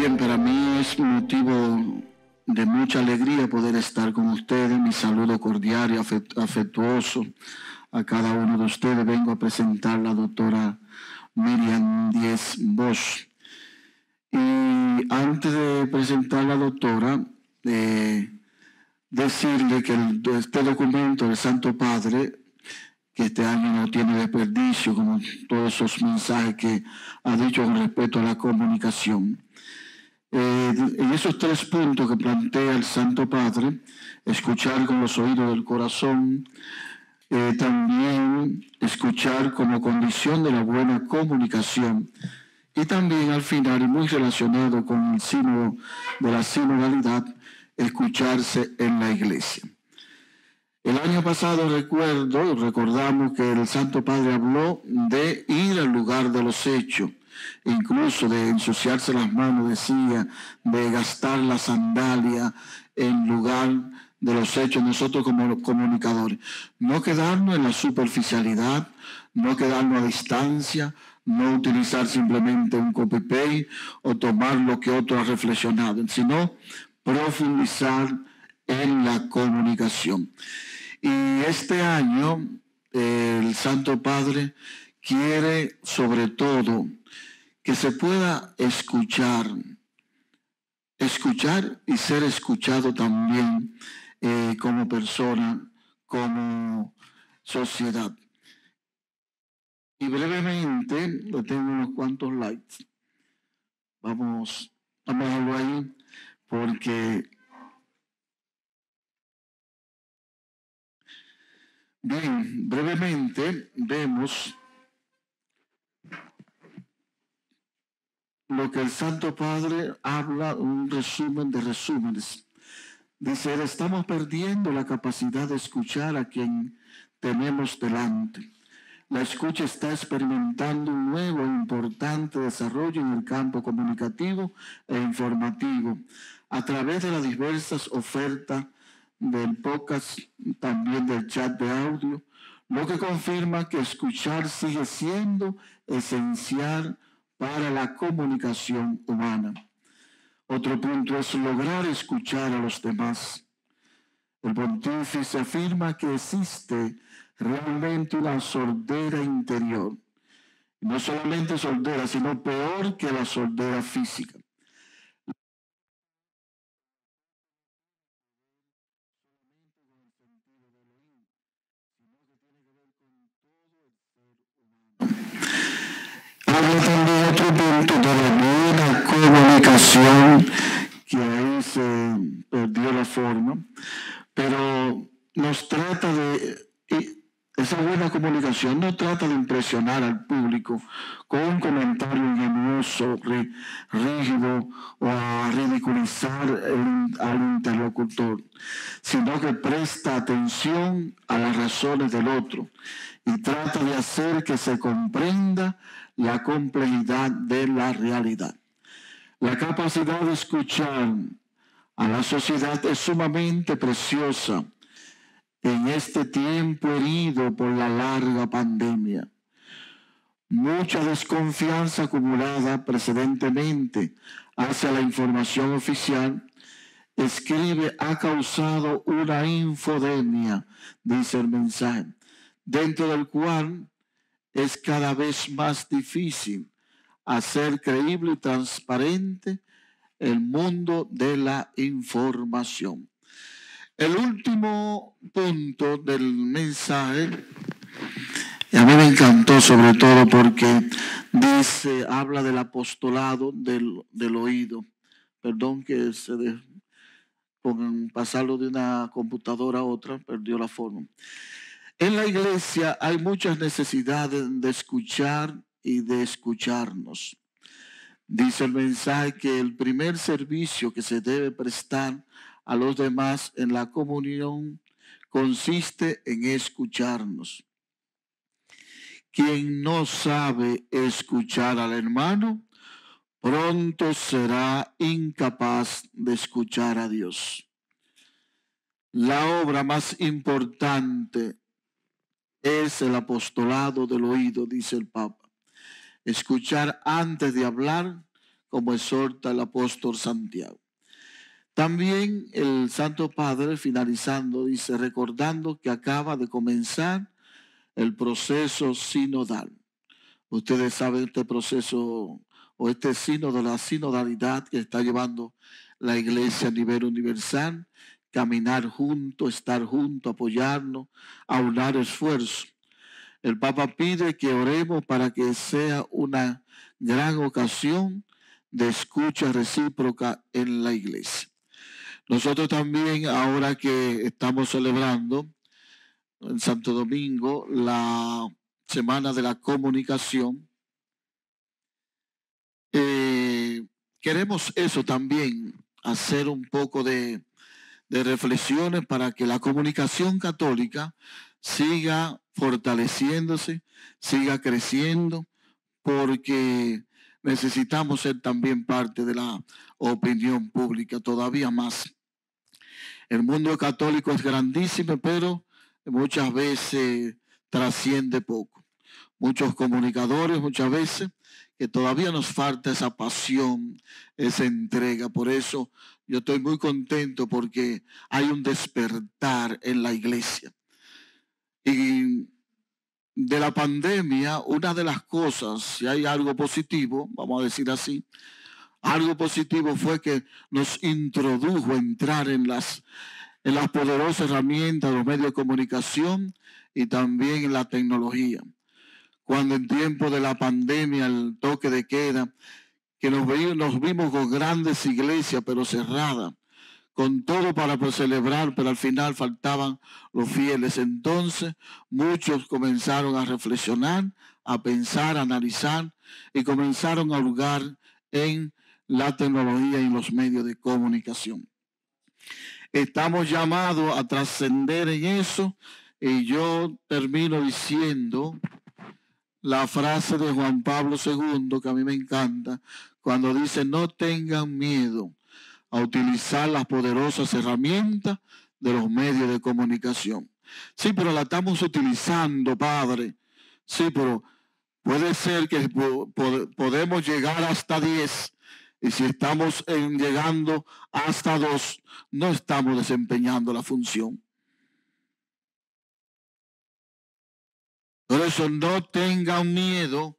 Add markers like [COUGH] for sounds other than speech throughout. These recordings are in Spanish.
Bien, para mí es motivo de mucha alegría poder estar con ustedes. Mi saludo cordial y afectuoso a cada uno de ustedes. Vengo a presentar a la doctora Miriam Diez Bosch. Y antes de presentar a la doctora, eh, decirle que este documento del Santo Padre, que este año no tiene desperdicio, como todos esos mensajes que ha dicho con respecto a la comunicación, eh, en esos tres puntos que plantea el Santo Padre, escuchar con los oídos del corazón, eh, también escuchar como condición de la buena comunicación y también al final, muy relacionado con el símbolo de la sinodalidad, escucharse en la iglesia. El año pasado recuerdo, recordamos que el Santo Padre habló de ir al lugar de los hechos incluso de ensuciarse las manos, decía, de gastar la sandalia en lugar de los hechos nosotros como comunicadores. No quedarnos en la superficialidad, no quedarnos a distancia, no utilizar simplemente un copy-paste o tomar lo que otro ha reflexionado, sino profundizar en la comunicación. Y este año el Santo Padre quiere sobre todo se pueda escuchar, escuchar y ser escuchado también eh, como persona, como sociedad. Y brevemente, lo tengo unos cuantos likes. Vamos, a verlo ahí, porque Bien, brevemente vemos lo que el Santo Padre habla, un resumen de resúmenes. Dice, estamos perdiendo la capacidad de escuchar a quien tenemos delante. La escucha está experimentando un nuevo e importante desarrollo en el campo comunicativo e informativo. A través de las diversas ofertas del podcast, también del chat de audio, lo que confirma que escuchar sigue siendo esencial para la comunicación humana. Otro punto es lograr escuchar a los demás. El pontífice afirma que existe realmente una sordera interior. No solamente sordera, sino peor que la sordera física que ahí se perdió la forma, pero nos trata de, esa buena comunicación no trata de impresionar al público con un comentario ingenioso, rígido o a ridiculizar al interlocutor, sino que presta atención a las razones del otro y trata de hacer que se comprenda la complejidad de la realidad. La capacidad de escuchar a la sociedad es sumamente preciosa en este tiempo herido por la larga pandemia. Mucha desconfianza acumulada precedentemente hacia la información oficial escribe ha causado una infodemia, dice el mensaje, dentro del cual es cada vez más difícil hacer creíble y transparente el mundo de la información. El último punto del mensaje, y a mí me encantó sobre todo porque dice, habla del apostolado del, oído. Perdón que se de, con pasarlo de una computadora a otra perdió la forma. En la iglesia hay muchas necesidades de escuchar y de escucharnos. Dice el mensaje que el primer servicio que se debe prestar a los demás en la comunión consiste en escucharnos. Quien no sabe escuchar al hermano, pronto será incapaz de escuchar a Dios. La obra más importante es el apostolado del oído, dice el Papa escuchar antes de hablar, como exhorta el apóstol Santiago. También el Santo Padre, finalizando, dice, recordando que acaba de comenzar el proceso sinodal. Ustedes saben este proceso o este de la sinodalidad que está llevando la iglesia a nivel universal, caminar junto, estar junto, apoyarnos, aunar esfuerzo. El Papa pide que oremos para que sea una gran ocasión de escucha recíproca en la iglesia. Nosotros también, ahora que estamos celebrando en Santo Domingo la Semana de la Comunicación, eh, queremos eso también, hacer un poco de, de reflexiones para que la comunicación católica siga fortaleciéndose, siga creciendo, porque necesitamos ser también parte de la opinión pública todavía más. El mundo católico es grandísimo, pero muchas veces trasciende poco. Muchos comunicadores muchas veces que todavía nos falta esa pasión, esa entrega. Por eso yo estoy muy contento porque hay un despertar en la iglesia. Y de la pandemia, una de las cosas, si hay algo positivo, vamos a decir así, algo positivo fue que nos introdujo a entrar en las, en las poderosas herramientas de los medios de comunicación y también en la tecnología. Cuando en tiempo de la pandemia, el toque de queda, que nos, nos vimos con grandes iglesias, pero cerradas, con todo para pues, celebrar, pero al final faltaban los fieles. Entonces muchos comenzaron a reflexionar, a pensar, a analizar y comenzaron a jugar en la tecnología y los medios de comunicación. Estamos llamados a trascender en eso y yo termino diciendo la frase de Juan Pablo II que a mí me encanta cuando dice no tengan miedo a utilizar las poderosas herramientas de los medios de comunicación. Sí, pero la estamos utilizando, Padre. Sí, pero puede ser que podemos llegar hasta 10. Y si estamos en llegando hasta 2, no estamos desempeñando la función. Por eso no tengan miedo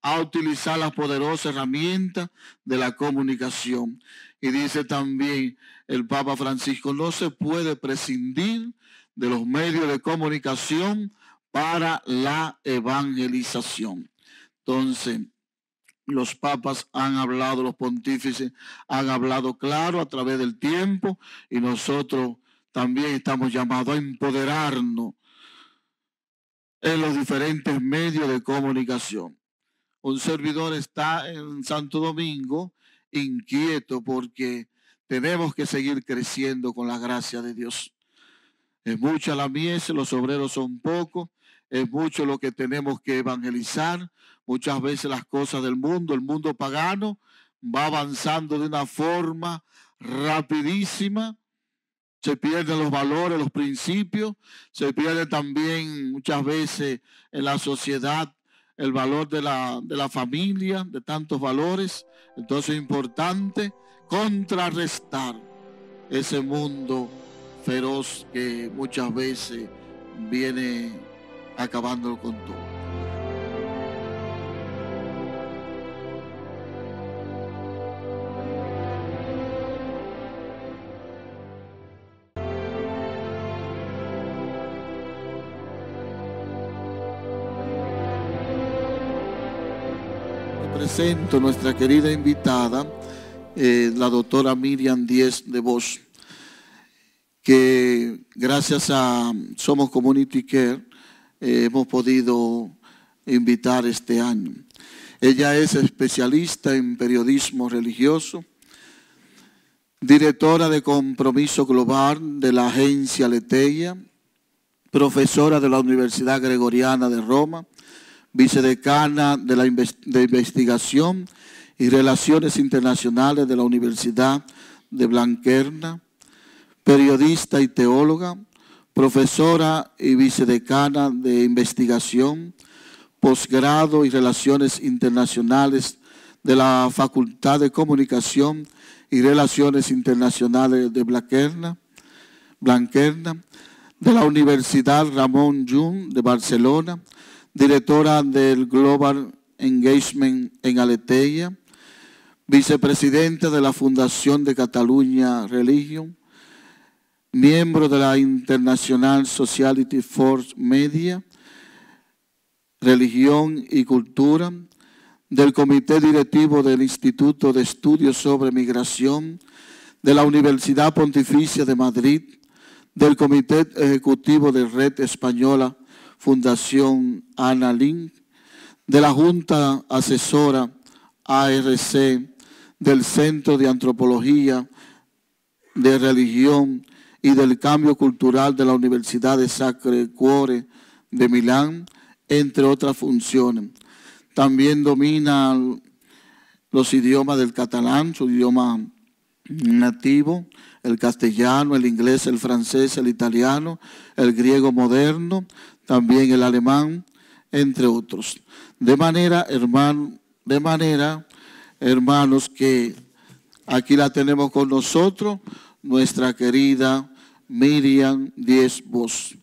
a utilizar las poderosas herramientas de la comunicación. Y dice también el Papa Francisco, no se puede prescindir de los medios de comunicación para la evangelización. Entonces, los papas han hablado, los pontífices han hablado claro a través del tiempo y nosotros también estamos llamados a empoderarnos en los diferentes medios de comunicación. Un servidor está en Santo Domingo inquieto porque tenemos que seguir creciendo con la gracia de Dios. Es mucha la mies, los obreros son pocos, es mucho lo que tenemos que evangelizar. Muchas veces las cosas del mundo, el mundo pagano, va avanzando de una forma rapidísima. Se pierden los valores, los principios, se pierde también muchas veces en la sociedad el valor de la, familia, de tantos valores. Entonces es importante contrarrestar ese mundo feroz que muchas veces viene acabando con todo. presento nuestra querida invitada, eh, la doctora Miriam Díez de Bosch, que gracias a Somos Community Care eh, hemos podido invitar este año. Ella es especialista en periodismo religioso, directora de compromiso global de la agencia Leteia, profesora de la Universidad Gregoriana de Roma, vicedecana de la de Investigación y Relaciones Internacionales de la Universidad de Blanquerna, periodista y teóloga, profesora y vicedecana de Investigación, posgrado y Relaciones Internacionales de la Facultad de Comunicación y Relaciones Internacionales de Blanquerna, Blanquerna de la Universidad Ramón Jun de Barcelona, directora del Global Engagement en Aleteia, vicepresidente de la Fundación de Cataluña Religion, miembro de la International Society Force Media, Religión y Cultura, del Comité Directivo del Instituto de Estudios sobre Migración, de la Universidad Pontificia de Madrid, del Comité Ejecutivo de Red Española Fundación Ana de la Junta Asesora ARC, del Centro de Antropología, de Religión y del Cambio Cultural de la Universidad de Sacre Cuore de Milán, entre otras funciones. También domina los idiomas del catalán, su idioma nativo, el castellano, el inglés, el francés, el italiano, el griego moderno, también el alemán, entre otros. De manera, hermano, de manera, hermanos, que aquí la tenemos con nosotros, nuestra querida Miriam Diez voz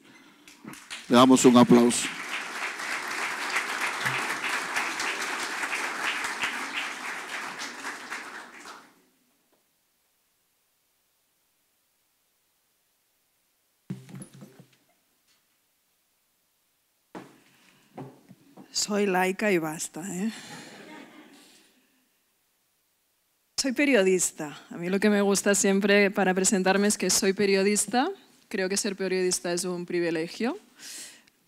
Le damos un aplauso. Soy laica y basta. ¿eh? Soy periodista. A mí lo que me gusta siempre para presentarme es que soy periodista. Creo que ser periodista es un privilegio.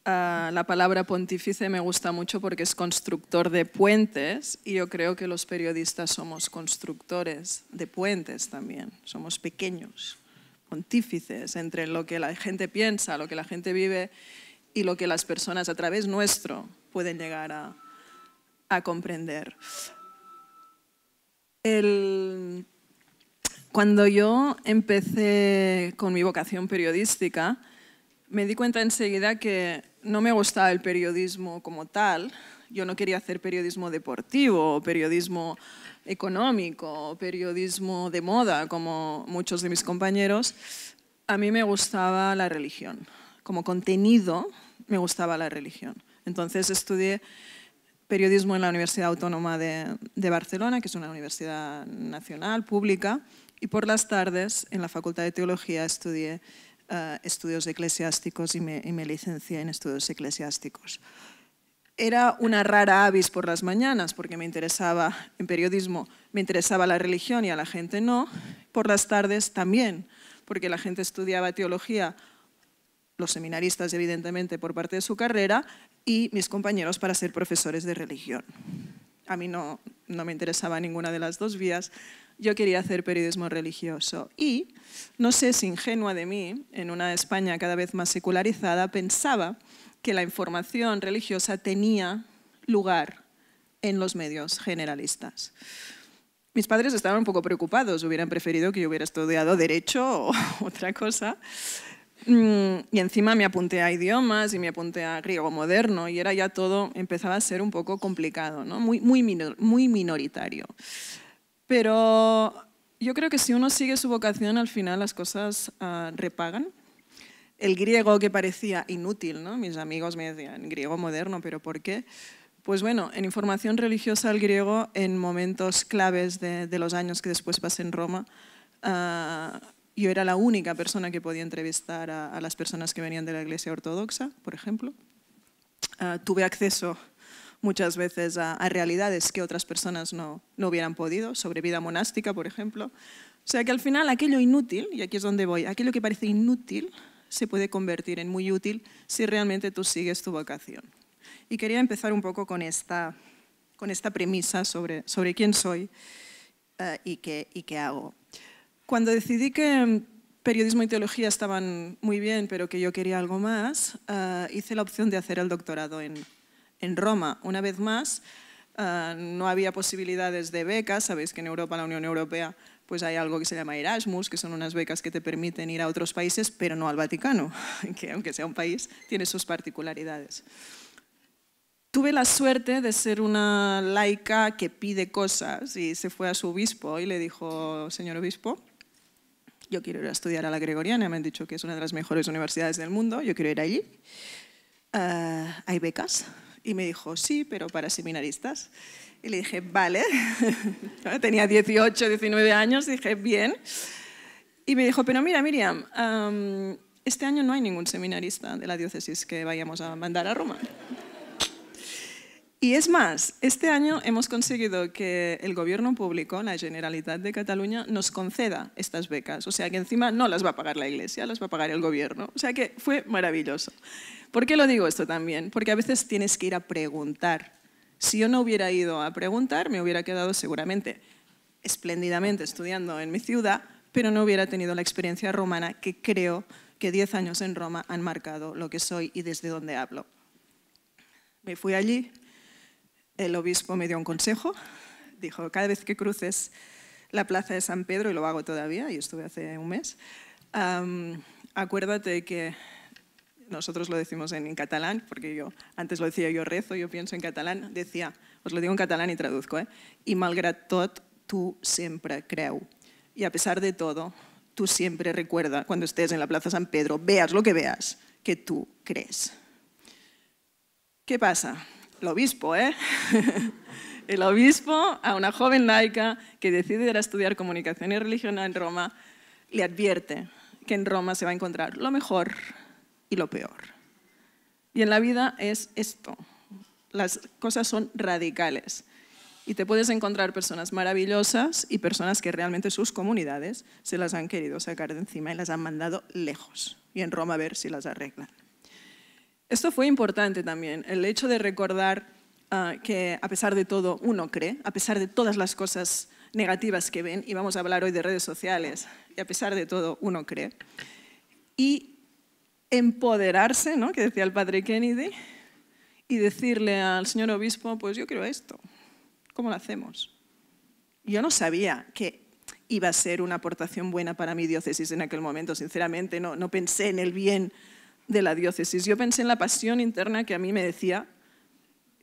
Ah, la palabra pontífice me gusta mucho porque es constructor de puentes y yo creo que los periodistas somos constructores de puentes también. Somos pequeños pontífices entre lo que la gente piensa, lo que la gente vive y lo que las personas a través nuestro pueden llegar a, comprender. cuando yo empecé con mi vocación periodística, me di cuenta enseguida que no me gustaba el periodismo como tal. Yo no quería hacer periodismo deportivo, periodismo económico, periodismo de moda, como muchos de mis compañeros. A mí me gustaba la religión como contenido me gustaba la religión. Entonces estudié periodismo en la Universidad Autónoma de, Barcelona, que es una universidad nacional, pública, y por las tardes en la Facultad de Teología estudié eh, estudios eclesiásticos y me, y me licencié en estudios eclesiásticos. Era una rara avis por las mañanas, porque me interesaba, en periodismo, me interesaba la religión y a la gente no. Por las tardes también, porque la gente estudiaba teología los seminaristas evidentemente por parte de su carrera y mis compañeros para ser profesores de religión. A mí no, no me interesaba ninguna de las dos vías, yo quería hacer periodismo religioso y, no sé si ingenua de mí, en una España cada vez más secularizada, pensaba que la información religiosa tenía lugar en los medios generalistas. Mis padres estaban un poco preocupados, hubieran preferido que yo hubiera estudiado derecho o [LAUGHS] otra cosa, Mm, y encima me apunté a idiomas y me apunté a griego moderno y era ya todo, empezaba a ser un poco complicado, ¿no? muy, muy, muy minoritario. Pero yo creo que si uno sigue su vocación, al final las cosas ah, repagan. El griego que parecía inútil, ¿no? mis amigos me decían, griego moderno, pero ¿por qué? Pues bueno, en información religiosa al griego, en momentos claves de, los años que después pasé en Roma, ah, yo era la única persona que podía entrevistar a, las personas que venían de la Iglesia Ortodoxa, por ejemplo. Ah, tuve acceso muchas veces a, realidades que otras personas no, hubieran podido, sobre vida monástica, por ejemplo. O sea que al final aquello inútil, y aquí es donde voy, aquello que parece inútil se puede convertir en muy útil si realmente tú sigues tu vocación. Y quería empezar un poco con esta, premisa sobre, quién soy ah, y, qué, y qué hago. Cuando decidí que mm, periodismo y teología estaban muy bien, pero que yo quería algo más, eh, hice la opción de hacer el doctorado en, Roma. Una vez más, eh, no había posibilidades de becas. Sabéis que en Europa, la Unión Europea, pues hay algo que se llama Erasmus, que son unas becas que te permiten ir a otros países, pero no al Vaticano, [LAUGHS] que aunque sea un país, tiene sus particularidades. Tuve la suerte de ser una laica que pide cosas y se fue a su obispo y le dijo, señor obispo, yo quiero ir a estudiar a la Gregoriana, me han dicho que es una de las mejores universidades del mundo, yo quiero ir allí. Ah, ¿Hay becas? Y me dijo, sí, pero para seminaristas. Y le dije, vale. [LAUGHS] Tenía 18, 19 años, dije, bien. Y me dijo, pero mira, Miriam, este año no hay ningún seminarista de la diócesis que vayamos a mandar a Roma. Y es más, este año hemos conseguido que el gobierno público, la Generalitat de Cataluña, nos conceda estas becas. O sea que encima no las va a pagar la Iglesia, las va a pagar el gobierno. O sea que fue maravilloso. ¿Por qué lo digo esto también? Porque a veces tienes que ir a preguntar. Si yo no hubiera ido a preguntar, me hubiera quedado seguramente espléndidamente estudiando en mi ciudad, pero no hubiera tenido la experiencia romana que creo que 10 años en Roma han marcado lo que soy y desde donde hablo. Me fui allí, el obispo me dio un consejo, dijo, cada vez que cruces la plaza de San Pedro, y lo hago todavía, y estuve hace un mes, acuérdate que nosotros lo decimos en, catalán, porque yo antes lo decía yo rezo, yo pienso en catalán, decía, os lo digo en catalán y traduzco, ¿eh? y malgrat tot, tú siempre creu. Y a pesar de todo, tú siempre recuerda, cuando estés en la Plaza San Pedro, veas lo que veas, que tú crees. ¿Qué pasa? el obispo, ¿eh? [LAUGHS] el obispo a una joven laica que decide ir a estudiar comunicación y religión en Roma, le advierte que en Roma se va a encontrar lo mejor y lo peor. Y en la vida es esto, las cosas son radicales. Y te puedes encontrar personas maravillosas y personas que realmente sus comunidades se las han querido sacar de encima y las han mandado lejos. Y en Roma a ver si las arreglan. Esto fue importante también, el hecho de recordar ah, que a pesar de todo uno cree, a pesar de todas las cosas negativas que ven, y vamos a hablar hoy de redes sociales, y a pesar de todo uno cree, y empoderarse, ¿no? que decía el padre Kennedy, y decirle al señor obispo, pues yo creo esto, ¿cómo lo hacemos? Yo no sabía que iba a ser una aportación buena para mi diócesis en aquel momento, sinceramente, no, no pensé en el bien de la diócesis. Yo pensé en la pasión interna que a mí me decía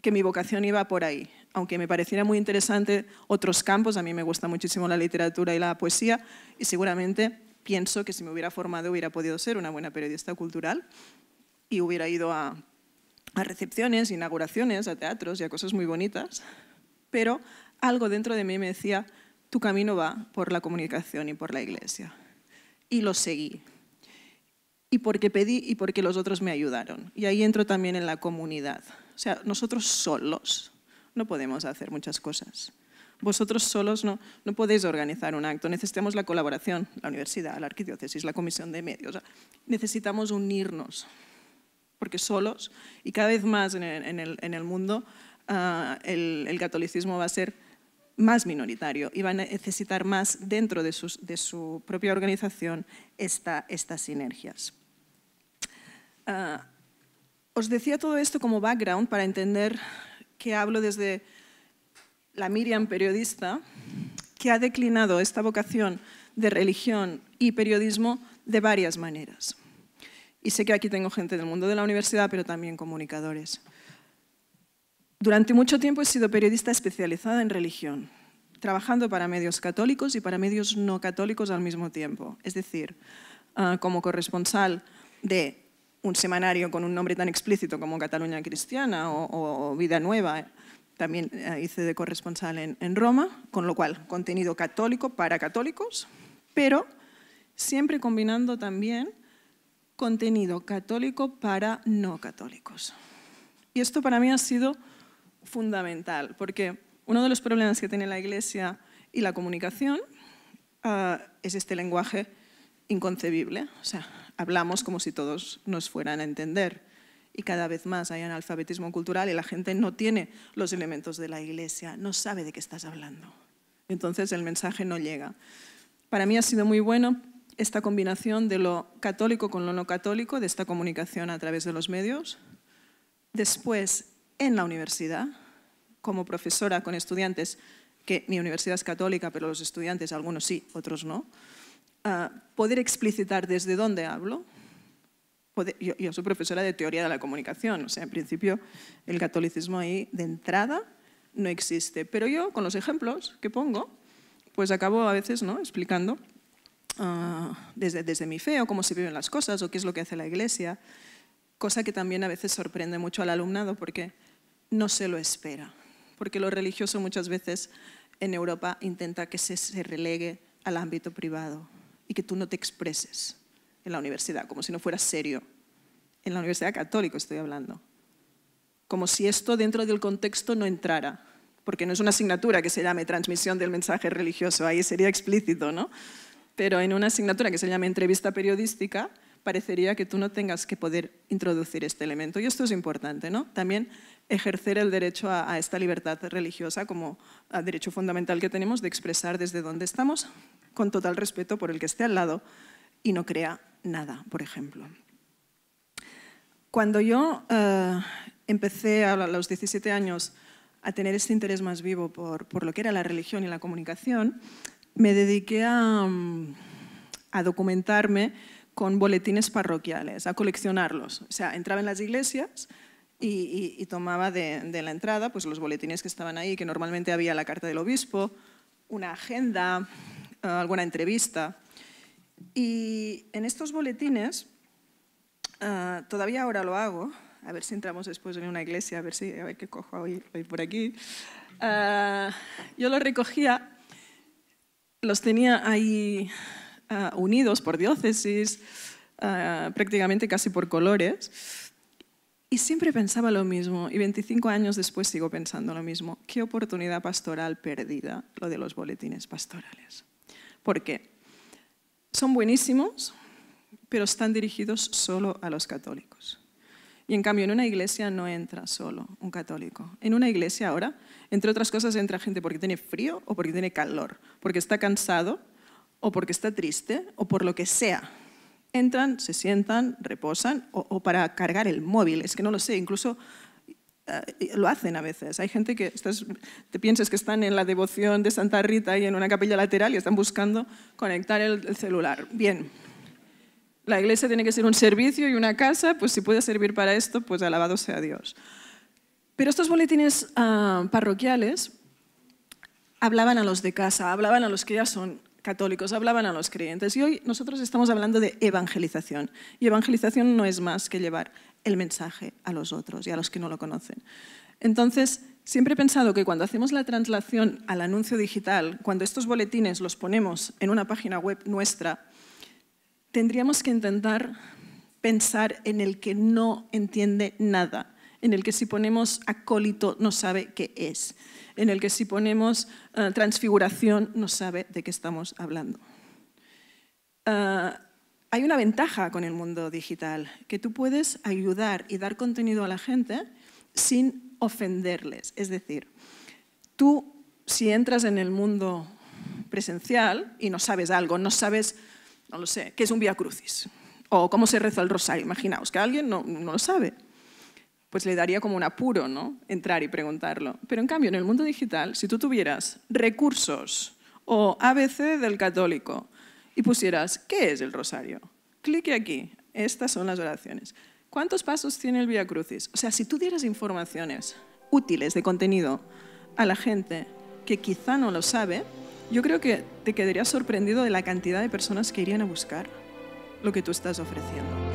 que mi vocación iba por ahí. Aunque me pareciera muy interesante otros campos, a mí me gusta muchísimo la literatura y la poesía, y seguramente pienso que si me hubiera formado hubiera podido ser una buena periodista cultural y hubiera ido a, a recepciones, inauguraciones, a teatros y a cosas muy bonitas. Pero algo dentro de mí me decía, tu camino va por la comunicación y por la iglesia. Y lo seguí y porque pedí y porque los otros me ayudaron. Y ahí entro también en la comunidad. O sea, nosotros solos no podemos hacer muchas cosas. Vosotros solos no, podéis organizar un acto. Necesitamos la colaboración, la universidad, la arquidiócesis, la comisión de medios. necesitamos unirnos, porque solos, y cada vez más en el, mundo, ah, el, catolicismo va a ser más minoritario y va a necesitar más dentro de, su propia organización estas sinergias. Ah, os decía todo esto como background para entender que hablo desde la Miriam periodista, que ha declinado esta vocación de religión y periodismo de varias maneras. Y sé que aquí tengo gente del mundo de la universidad, pero también comunicadores. Durante mucho tiempo he sido periodista especializada en religión, trabajando para medios católicos y para medios no católicos al mismo tiempo. Es decir, ah, como corresponsal de un semanario con un nombre tan explícito como Cataluña Cristiana o, Vida Nueva. También eh, hice de corresponsal en, Roma, con lo cual contenido católico para católicos, pero siempre combinando también contenido católico para no católicos. Y esto para mí ha sido fundamental, porque uno de los problemas que tiene la Iglesia y la comunicación ah, es este lenguaje inconcebible. O sea, hablamos como si todos nos fueran a entender. Y cada vez más hay analfabetismo cultural y la gente no tiene los elementos de la iglesia, no sabe de qué estás hablando. Entonces el mensaje no llega. Para mí ha sido muy bueno esta combinación de lo católico con lo no católico, de esta comunicación a través de los medios. Después, en la universidad, como profesora con estudiantes, que mi universidad es católica, pero los estudiantes, algunos sí, otros no, poder explicitar desde dónde hablo. yo, soy profesora de teoría de la comunicación, o sea, en principio el catolicismo ahí de entrada no existe. Pero yo, con los ejemplos que pongo, pues acabo a veces ¿no? explicando ah, desde, desde mi fe o cómo se viven las cosas o qué es lo que hace la iglesia, cosa que también a veces sorprende mucho al alumnado porque no se lo espera, porque lo religioso muchas veces en Europa intenta que se, se relegue al ámbito privado, y que tú no te expreses en la universidad, como si no fuera serio. En la Universidad Católica estoy hablando. Como si esto dentro del contexto no entrara, porque no es una asignatura que se llame transmisión del mensaje religioso, ahí sería explícito, ¿no? Pero en una asignatura que se llame entrevista periodística, parecería que tú no tengas que poder introducir este elemento. Y esto es importante, ¿no? También ejercer el derecho a, esta libertad religiosa como ah, derecho fundamental que tenemos de expresar desde donde estamos con total respeto por el que esté al lado y no crea nada, por ejemplo. Cuando yo eh, empecé a los 17 años a tener este interés más vivo por, por, lo que era la religión y la comunicación, me dediqué a, mm, a documentarme con boletines parroquiales, a coleccionarlos. O sea, entraba en las iglesias y, tomaba de, la entrada pues, los boletines que estaban ahí, que normalmente había la carta del obispo, una agenda, eh, alguna entrevista. Y en estos boletines, eh, todavía ahora lo hago, a ver si entramos después en una iglesia, a ver, si, a ver qué cojo hoy, por aquí. Eh, yo los recogía, los tenía ahí Ah, unidos por diócesis, ah, prácticamente casi por colores. Y siempre pensaba lo mismo, y 25 años después sigo pensando lo mismo. Qué oportunidad pastoral perdida lo de los boletines pastorales. ¿Por qué? Son buenísimos, pero están dirigidos solo a los católicos. Y en cambio, en una iglesia no entra solo un católico. En una iglesia ahora, entre otras cosas, entra gente porque tiene frío o porque tiene calor, porque está cansado o porque está triste, o por lo que sea. Entran, se sientan, reposan, o, para cargar el móvil, es que no lo sé, incluso eh, lo hacen a veces. Hay gente que te piensas que están en la devoción de Santa Rita y en una capilla lateral y están buscando conectar el, celular. Bien, la iglesia tiene que ser un servicio y una casa, pues si puede servir para esto, pues alabado sea Dios. Pero estos boletines ah, parroquiales hablaban a los de casa, hablaban a los que ya son católicos hablaban a los creyentes. Y hoy nosotros estamos hablando de evangelización. Y evangelización no es más que llevar el mensaje a los otros y a los que no lo conocen. Entonces, siempre he pensado que cuando hacemos la translación al anuncio digital, cuando estos boletines los ponemos en una página web nuestra, tendríamos que intentar pensar en el que no entiende nada en el que si ponemos acólito no sabe qué es, en el que si ponemos eh, transfiguración no sabe de qué estamos hablando. Ah, hay una ventaja con el mundo digital, que tú puedes ayudar y dar contenido a la gente sin ofenderles. Es decir, tú si entras en el mundo presencial y no sabes algo, no sabes, no lo sé, qué es un vía crucis o cómo se reza el rosario, imaginaos que alguien no lo sabe pues le daría como un apuro, ¿no? Entrar y preguntarlo. Pero en cambio, en el mundo digital, si tú tuvieras recursos o ABC del católico y pusieras, ¿qué es el rosario? Clique aquí, estas son las oraciones. ¿Cuántos pasos tiene el Via Crucis? O sea, si tú dieras informaciones útiles de contenido a la gente que quizá no lo sabe, yo creo que te quedarías sorprendido de la cantidad de personas que irían a buscar lo que tú estás ofreciendo.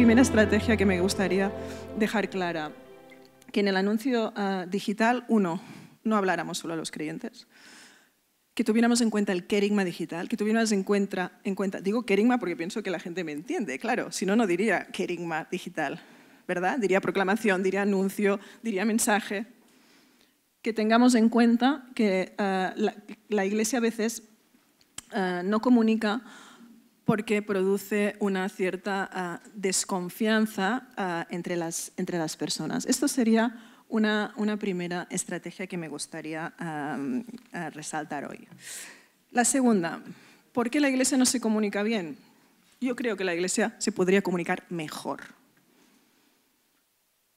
primera estrategia que me gustaría dejar clara, que en el anuncio ah, digital, uno, no habláramos solo a los creyentes, que tuviéramos en cuenta el querigma digital, que tuviéramos en cuenta, digo querigma porque pienso que la gente me entiende, claro, si no, no diría querigma digital, ¿verdad? Diría proclamación, diría anuncio, diría mensaje. Que tengamos en cuenta que ah, la, Iglesia a veces ah, no comunica porque produce una cierta ah, desconfianza ah, entre, las, personas. Esto sería una, primera estrategia que me gustaría ah, resaltar hoy. La segunda, ¿por qué la Iglesia no se comunica bien? Yo creo que la Iglesia se podría comunicar mejor.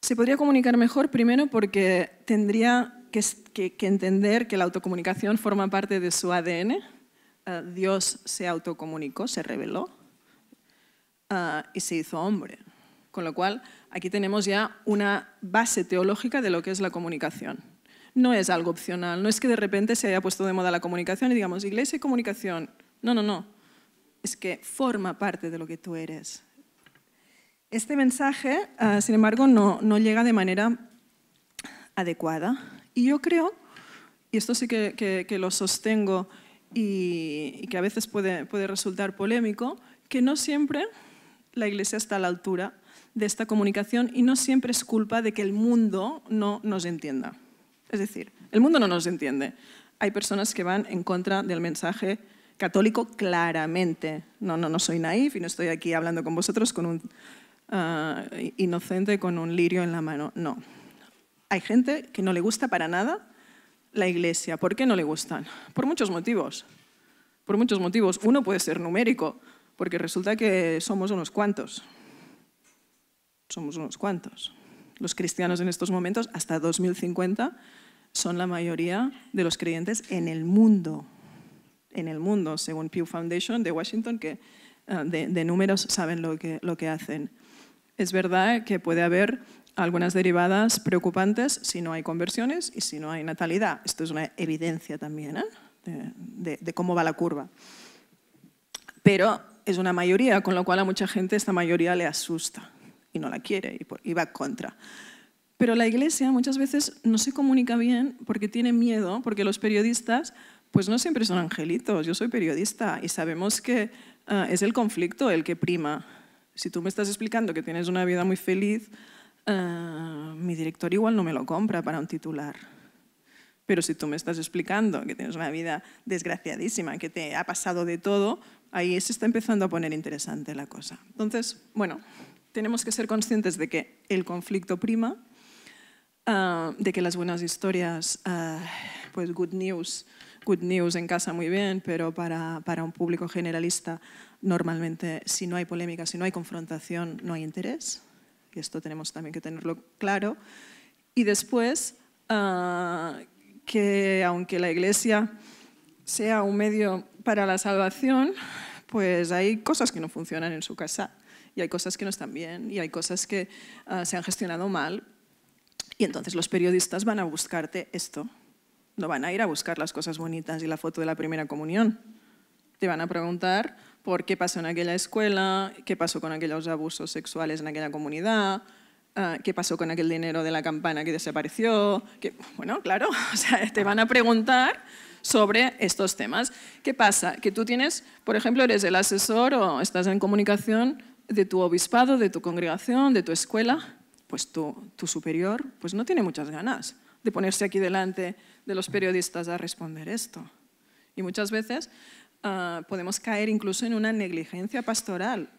Se podría comunicar mejor primero porque tendría que entender que la autocomunicación forma parte de su ADN, Ah, Dios se autocomunicó, se reveló ah, y se hizo hombre. Con lo cual, aquí tenemos ya una base teológica de lo que es la comunicación. No es algo opcional, no es que de repente se haya puesto de moda la comunicación y digamos, iglesia y comunicación. No, no, no. Es que forma parte de lo que tú eres. Este mensaje, ah, sin embargo, no, llega de manera adecuada. Y yo creo, y esto sí que lo sostengo, y, que a veces puede, puede resultar polémico, que no siempre la Iglesia está a la altura de esta comunicación y no siempre es culpa de que el mundo no nos entienda. Es decir, el mundo no nos entiende. Hay personas que van en contra del mensaje católico claramente. No, no, no soy naif y no estoy aquí hablando con vosotros con un ah, inocente con un lirio en la mano. No. Hay gente que no le gusta para nada la Iglesia. ¿Por qué no le gustan? Por muchos motivos. Por muchos motivos. Uno puede ser numérico, porque resulta que somos unos cuantos. Somos unos cuantos. Los cristianos en estos momentos, hasta 2050, son la mayoría de los creyentes en el mundo. En el mundo, según Pew Foundation de Washington, que eh, de, números saben lo que, lo que hacen. Es verdad que puede haber algunas derivadas preocupantes si no hay conversiones y si no hay natalidad. Esto es una evidencia también ¿eh? de, cómo va la curva. Pero es una mayoría, con lo cual a mucha gente esta mayoría le asusta y no la quiere y, va contra. Pero la Iglesia muchas veces no se comunica bien porque tiene miedo, porque los periodistas pues no siempre son angelitos. Yo soy periodista y sabemos que eh, es el conflicto el que prima. Si tú me estás explicando que tienes una vida muy feliz, Ah, mi director igual no me lo compra para un titular. Pero si tú me estás explicando que tienes una vida desgraciadísima, que te ha pasado de todo, ahí se está empezando a poner interesante la cosa. Entonces, bueno, tenemos que ser conscientes de que el conflicto prima, ah, de que las buenas historias, ah, pues good news, good news en casa muy bien, pero para, para un público generalista normalmente si no hay polémica, si no hay confrontación, no hay interés. Y esto tenemos también que tenerlo claro, y después ah, que aunque la Iglesia sea un medio para la salvación, pues hay cosas que no funcionan en su casa y hay cosas que no están bien y hay cosas que ah, se han gestionado mal y entonces los periodistas van a buscarte esto, no van a ir a buscar las cosas bonitas y la foto de la primera comunión, te van a preguntar por qué pasó en aquella escuela, qué pasó con aquellos abusos sexuales en aquella comunidad, ah, qué pasó con aquel dinero de la campana que desapareció. bueno, claro, [LAUGHS] o sea, te van a preguntar sobre estos temas. ¿Qué pasa? Que tú tienes, por ejemplo, eres el asesor o estás en comunicación de tu obispado, de tu congregación, de tu escuela, pues tu, tu superior pues no tiene muchas ganas de ponerse aquí delante de los periodistas a responder esto. Y muchas veces Ah, podemos caer incluso en una negligencia pastoral,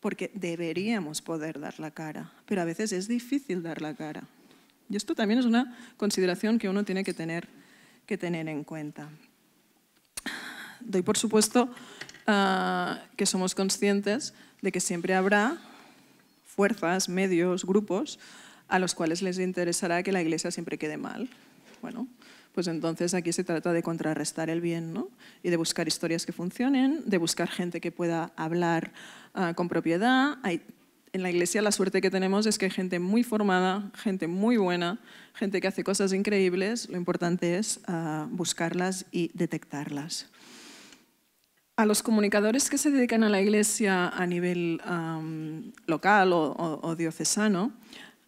porque deberíamos poder dar la cara, pero a veces es difícil dar la cara. Y esto también es una consideración que uno tiene que tener, que tener en cuenta. Doy por supuesto ah, que somos conscientes de que siempre habrá fuerzas, medios, grupos a los cuales les interesará que la Iglesia siempre quede mal. Bueno, pues entonces aquí se trata de contrarrestar el bien y de buscar historias que funcionen, de buscar gente que pueda hablar ah, con propiedad. Hay, en la iglesia la suerte que tenemos es que hay gente muy formada, gente muy buena, gente que hace cosas increíbles. Lo importante es ah, buscarlas y detectarlas. A los comunicadores que se dedican a la iglesia a nivel local o, diocesano,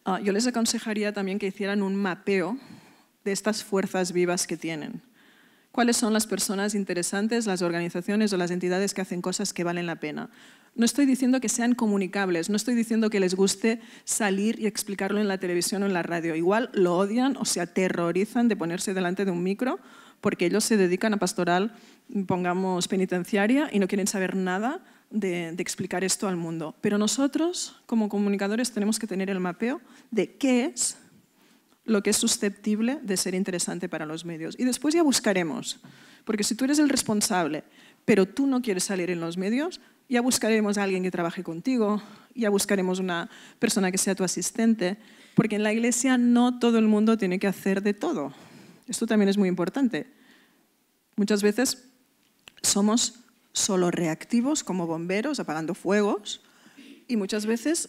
ah, yo les aconsejaría también que hicieran un mapeo de estas fuerzas vivas que tienen. ¿Cuáles son las personas interesantes, las organizaciones o las entidades que hacen cosas que valen la pena? No estoy diciendo que sean comunicables, no estoy diciendo que les guste salir y explicarlo en la televisión o en la radio. Igual lo odian o se aterrorizan de ponerse delante de un micro porque ellos se dedican a pastoral, pongamos, penitenciaria y no quieren saber nada de, explicar esto al mundo. Pero nosotros, como comunicadores, tenemos que tener el mapeo de qué es lo que es susceptible de ser interesante para los medios. Y después ya buscaremos, porque si tú eres el responsable, pero tú no quieres salir en los medios, ya buscaremos a alguien que trabaje contigo, ya buscaremos una persona que sea tu asistente, porque en la iglesia no todo el mundo tiene que hacer de todo. Esto también es muy importante. Muchas veces somos solo reactivos como bomberos apagando fuegos y muchas veces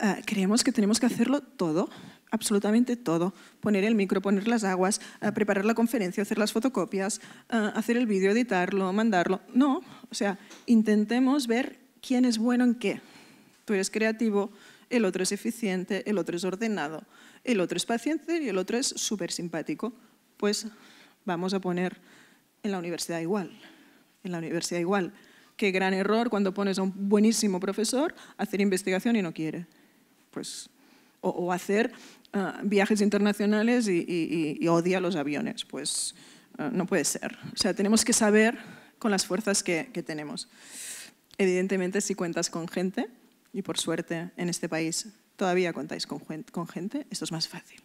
eh, creemos que tenemos que hacerlo todo absolutamente todo. Poner el micro, poner las aguas, eh, preparar la conferencia, hacer las fotocopias, eh, hacer el vídeo, editarlo, mandarlo. No, o sea, intentemos ver quién es bueno en qué. Tú eres creativo, el otro es eficiente, el otro es ordenado, el otro es paciente y el otro es súper simpático. Pues vamos a poner en la universidad igual, en la universidad igual. Qué gran error cuando pones a un buenísimo profesor a hacer investigación y no quiere. Pues o, hacer ah, viajes internacionales y, odia los aviones. Pues ah, no puede ser. O sea, tenemos que saber con las fuerzas que, tenemos. Evidentemente, si cuentas con gente, y por suerte en este país todavía contáis con, gente, esto es más fácil.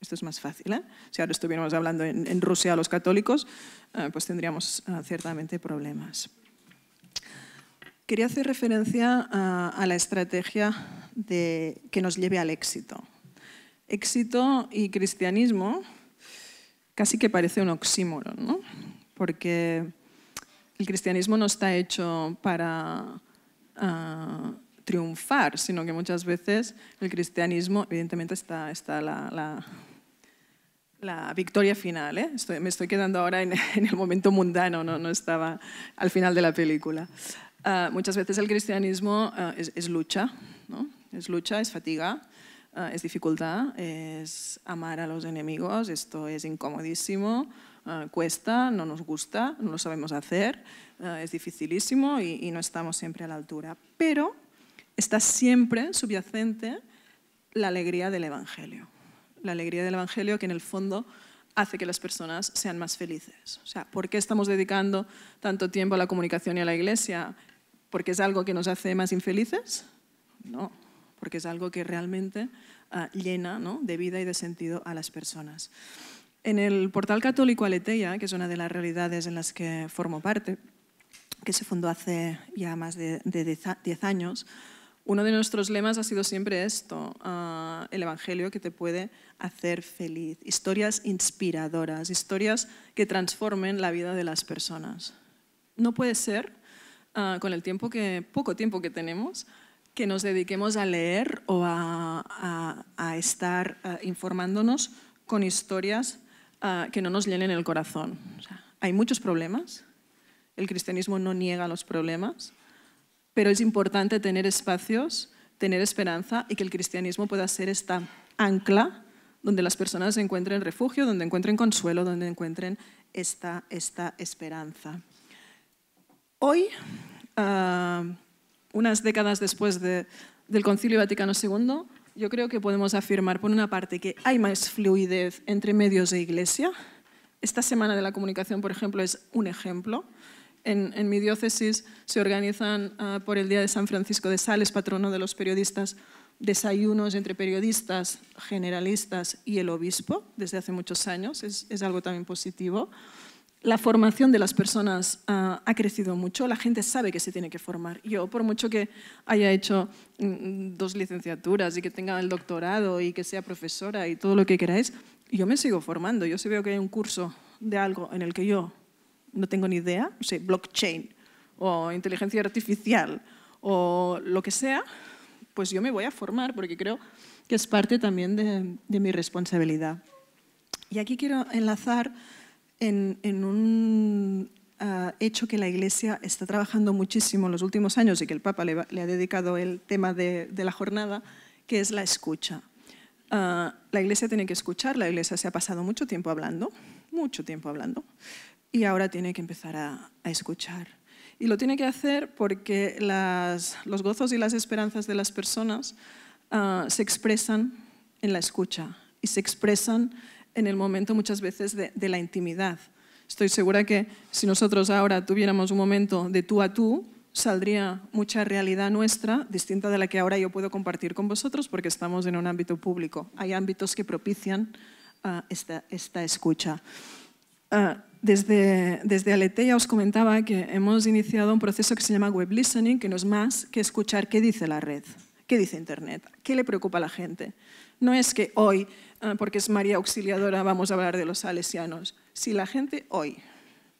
Esto es más fácil. ¿eh? Si ahora estuviéramos hablando en, Rusia a los católicos, ah, pues tendríamos ciertamente problemas. Quería hacer referencia a la estrategia que nos lleve al éxito. Éxito y cristianismo casi que parece un oxímoron, porque el cristianismo no está hecho para ah, triunfar, sino que muchas veces el cristianismo, evidentemente está, la, victoria final. ¿eh? me estoy quedando ahora en, [LAUGHS] el momento mundano, ¿no? estaba al final de la película. Ah, muchas veces el cristianismo ah, es, es, lucha, ¿no? es lucha, es fatiga, eh, es dificultad, es amar a los enemigos, esto es incomodísimo, eh, cuesta, no nos gusta, no lo sabemos hacer, eh, es dificilísimo y, y no estamos siempre a la altura. Pero está siempre subyacente la alegría del Evangelio. La alegría del Evangelio que en el fondo hace que las personas sean más felices. O sea, ¿por qué estamos dedicando tanto tiempo a la comunicación y a la iglesia? ¿Porque es algo que nos hace más infelices? No, porque es algo que realmente ah, llena ¿no? de vida y de sentido a las personas. En el portal católico Aleteia, que es una de las realidades en las que formo parte, que se fundó hace ya más de 10 años, uno de nuestros lemas ha sido siempre esto, ah, el Evangelio que te puede hacer feliz, historias inspiradoras, historias que transformen la vida de las personas. No puede ser, ah, con el tiempo que, poco tiempo que tenemos, que nos dediquemos a leer o a, a, estar eh, informándonos con historias eh, que no nos llenen el corazón. hay muchos problemas, el cristianismo no niega los problemas, pero es importante tener espacios, tener esperanza y que el cristianismo pueda ser esta ancla donde las personas encuentren refugio, donde encuentren consuelo, donde encuentren esta, esta esperanza. Hoy eh, unas décadas después del Concilio Vaticano II, yo creo que podemos afirmar, por una parte, que hay más fluidez entre medios e iglesia. Esta semana de la comunicación, por ejemplo, es un ejemplo. En, mi diócesis se organizan ah, por el Día de San Francisco de Sales, patrono de los periodistas, desayunos entre periodistas, generalistas y el obispo desde hace muchos años. Es, es algo también positivo la formación de las personas ah, ha crecido mucho, la gente sabe que se tiene que formar. Yo, por mucho que haya hecho mm, mm, dos licenciaturas y que tenga el doctorado y que sea profesora y todo lo que queráis, yo me sigo formando. Yo si veo que hay un curso de algo en el que yo no tengo ni idea, no sé, blockchain o inteligencia artificial o lo que sea, pues yo me voy a formar porque creo que es parte también de mi responsabilidad. Y aquí quiero enlazar en, un ah, hecho que la Iglesia está trabajando muchísimo en los últimos años y que el Papa le, ha dedicado el tema de, la jornada, que es la escucha. Ah, la Iglesia tiene que escuchar, la Iglesia se ha pasado mucho tiempo hablando, mucho tiempo hablando, y ahora tiene que empezar a, escuchar. Y lo tiene que hacer porque los gozos y las esperanzas de las personas ah, se expresan en la escucha y se expresan en el momento muchas veces de, la intimidad. Estoy segura que si nosotros ahora tuviéramos un momento de tú a tú, saldría mucha realidad nuestra, distinta de la que ahora yo puedo compartir con vosotros, porque estamos en un ámbito público. Hay ámbitos que propician ah, esta, escucha. Ah, desde, desde Alete ya os comentaba que hemos iniciado un proceso que se llama web listening, que no es más que escuchar qué dice la red, qué dice Internet, qué le preocupa a la gente. No es que hoy Ah, porque es María Auxiliadora, vamos a hablar de los salesianos. Si la gente hoy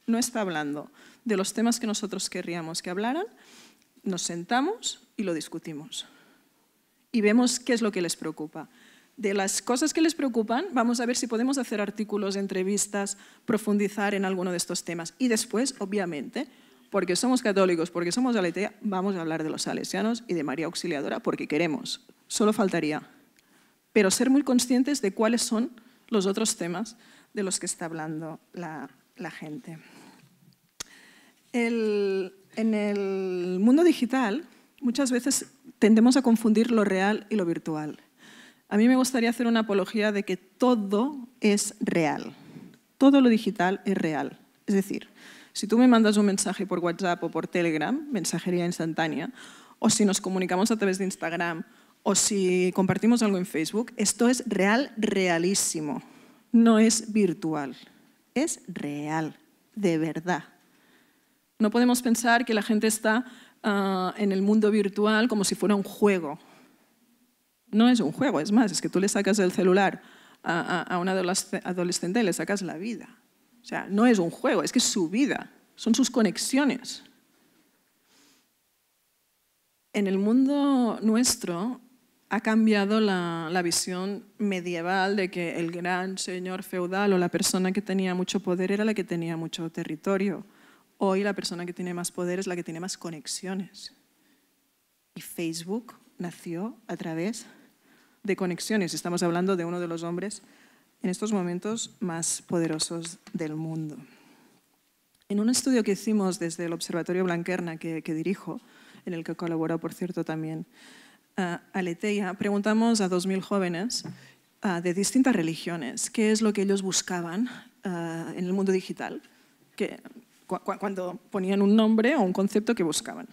no está hablando de los temas que nosotros querríamos que hablaran, nos sentamos y lo discutimos. Y vemos qué es lo que les preocupa. De las cosas que les preocupan, vamos a ver si podemos hacer artículos, entrevistas, profundizar en alguno de estos temas. Y después, obviamente, porque somos católicos, porque somos aletea, vamos a hablar de los salesianos y de María Auxiliadora porque queremos. Solo faltaría pero ser muy conscientes de cuáles son los otros temas de los que está hablando la, gente. en el mundo digital muchas veces tendemos a confundir lo real y lo virtual. A mí me gustaría hacer una apología de que todo es real. Todo lo digital es real. Es decir, si tú me mandas un mensaje por WhatsApp o por Telegram, mensajería instantánea, o si nos comunicamos a través de Instagram o si compartimos algo en Facebook, esto es real, realísimo. No es virtual, es real, de verdad. No podemos pensar que la gente está ah, en el mundo virtual como si fuera un juego. No es un juego, es más, es que tú le sacas el celular a, a una adolescente y le sacas la vida. O sea, no es un juego, es que es su vida, son sus conexiones. En el mundo nuestro ha cambiado la, visión medieval de que el gran señor feudal o la persona que tenía mucho poder era la que tenía mucho territorio. Hoy la persona que tiene más poder es la que tiene más conexiones. Y Facebook nació a través de conexiones. Estamos hablando de uno de los hombres en estos momentos más poderosos del mundo. En un estudio que hicimos desde el Observatorio Blanquerna, que, que dirijo, en el que colaboró, por cierto, también a Aleteia, preguntamos a 2.000 jóvenes de distintas religiones qué es lo que ellos buscaban en el mundo digital, cuando ponían un nombre o un concepto que buscaban.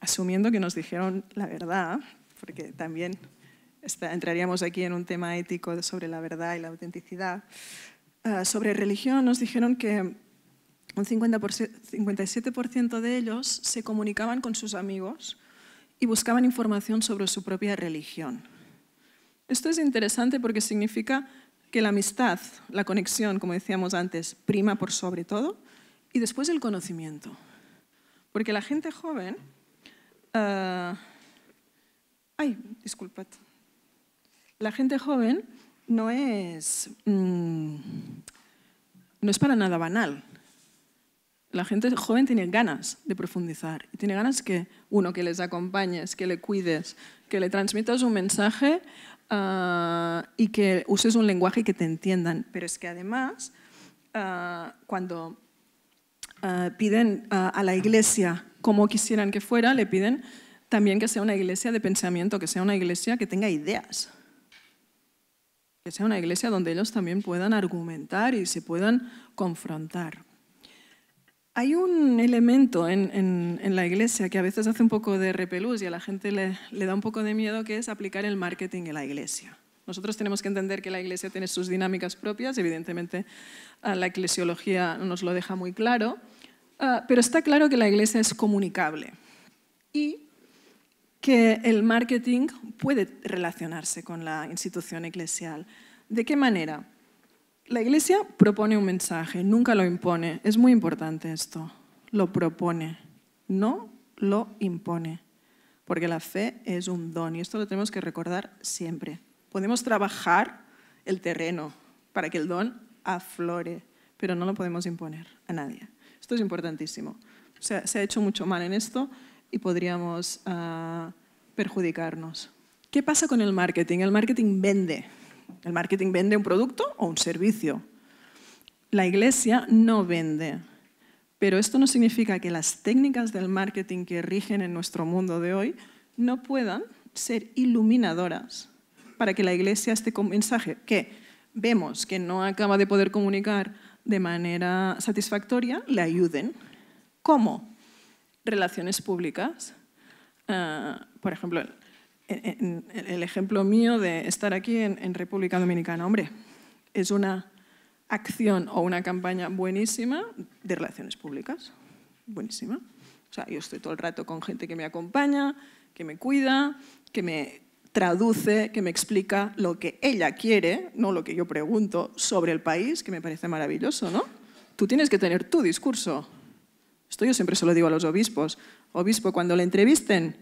Asumiendo que nos dijeron la verdad, porque también entraríamos aquí en un tema ético sobre la verdad y la autenticidad, sobre religión nos dijeron que un 57% de ellos se comunicaban con sus amigos y buscaban información sobre su propia religión. Esto es interesante porque significa que la amistad, la conexión, como decíamos antes, prima por sobre todo, y después el conocimiento. Porque la gente joven... Ah, ay, disculpad. La gente joven no es, mm, no es para nada banal la gente joven tiene ganas de profundizar y tiene ganas que, uno, que les acompañes, que le cuides, que le transmitas un mensaje ah, y que uses un lenguaje que te entiendan. Pero es que además, ah, cuando ah, piden a la iglesia como quisieran que fuera, le piden también que sea una iglesia de pensamiento, que sea una iglesia que tenga ideas, que sea una iglesia donde ellos también puedan argumentar y se puedan confrontar. Hay un elemento en, la iglesia que a veces hace un poco de repelús y a la gente le, le, da un poco de miedo, que es aplicar el marketing en la iglesia. Nosotros tenemos que entender que la iglesia tiene sus dinámicas propias, evidentemente ah, la eclesiología nos lo deja muy claro, ah, pero está claro que la iglesia es comunicable y que el marketing puede relacionarse con la institución eclesial. ¿De qué manera? La Iglesia propone un mensaje, nunca lo impone. Es muy importante esto. Lo propone, no lo impone. Porque la fe es un don y esto lo tenemos que recordar siempre. Podemos trabajar el terreno para que el don aflore, pero no lo podemos imponer a nadie. Esto es importantísimo. se ha hecho mucho mal en esto y podríamos ah, perjudicarnos. ¿Qué pasa con el marketing? El marketing vende. El marketing vende un producto o un servicio. La iglesia no vende. Pero esto no significa que las técnicas del marketing que rigen en nuestro mundo de hoy no puedan ser iluminadoras para que la iglesia esté con mensaje que vemos que no acaba de poder comunicar de manera satisfactoria, le ayuden. ¿Cómo? Relaciones públicas. Ah, por ejemplo, el ejemplo mío de estar aquí en, República Dominicana, hombre, es una acción o una campaña buenísima de relaciones públicas, buenísima. O sea, yo estoy todo el rato con gente que me acompaña, que me cuida, que me traduce, que me explica lo que ella quiere, no lo que yo pregunto, sobre el país, que me parece maravilloso, ¿no? Tú tienes que tener tu discurso. Esto yo siempre se lo digo a los obispos. Obispo, cuando le entrevisten,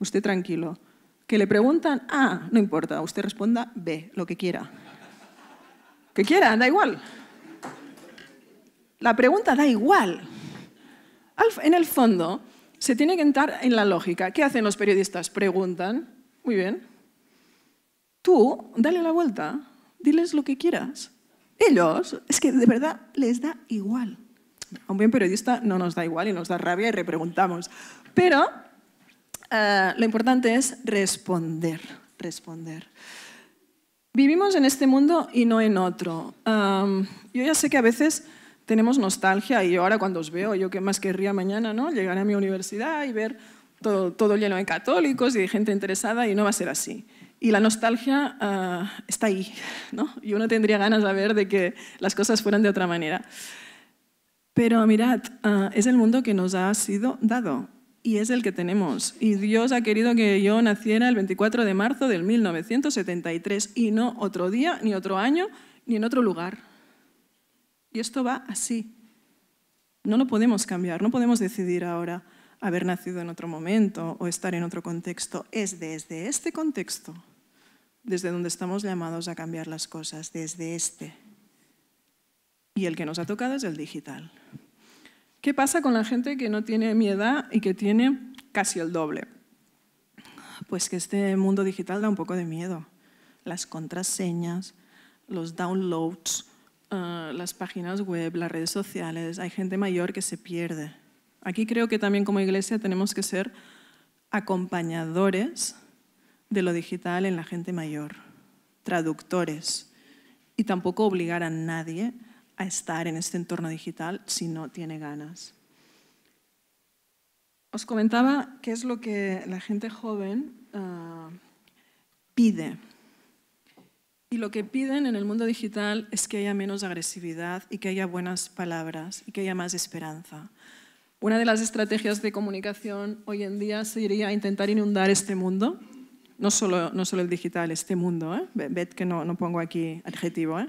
usted tranquilo, que le preguntan A, ah, no importa, usted responda B, lo que quiera. Que quiera, da igual. La pregunta da igual. En el fondo, se tiene que entrar en la lógica. ¿Qué hacen los periodistas? Preguntan. Muy bien. Tú, dale la vuelta, diles lo que quieras. Ellos, es que de verdad les da igual. A un buen periodista no nos da igual y nos da rabia y repreguntamos. Pero Ah, lo importante es responder, responder. Vivimos en este mundo y no en otro. yo ya sé que a veces tenemos nostalgia y ahora cuando os veo, yo qué más querría mañana, ¿no? Llegar a mi universidad y ver todo, lleno de católicos y de gente interesada y no va a ser así. Y la nostalgia ah, está ahí, ¿no? Y uno tendría ganas de ver de que las cosas fueran de otra manera. Pero mirad, ah, es el mundo que nos ha sido dado y es el que tenemos. Y Dios ha querido que yo naciera el 24 de marzo del 1973 y no otro día, ni otro año, ni en otro lugar. Y esto va así. No lo podemos cambiar, no podemos decidir ahora haber nacido en otro momento o estar en otro contexto. Es desde este contexto desde donde estamos llamados a cambiar las cosas, desde este. Y el que nos ha tocado es el digital. ¿Qué pasa con la gente que no tiene mi edad y que tiene casi el doble? Pues que este mundo digital da un poco de miedo. Las contraseñas, los downloads, eh, las páginas web, las redes sociales, hay gente mayor que se pierde. Aquí creo que también como iglesia tenemos que ser acompañadores de lo digital en la gente mayor, traductores, y tampoco obligar a nadie a estar en este entorno digital si no tiene ganas. Os comentaba qué es lo que la gente joven ah, pide. Y lo que piden en el mundo digital es que haya menos agresividad y que haya buenas palabras y que haya más esperanza. Una de las estrategias de comunicación hoy en día sería intentar inundar este mundo, no solo, no solo el digital, este mundo, ¿eh? que no, pongo aquí adjetivo, ¿eh?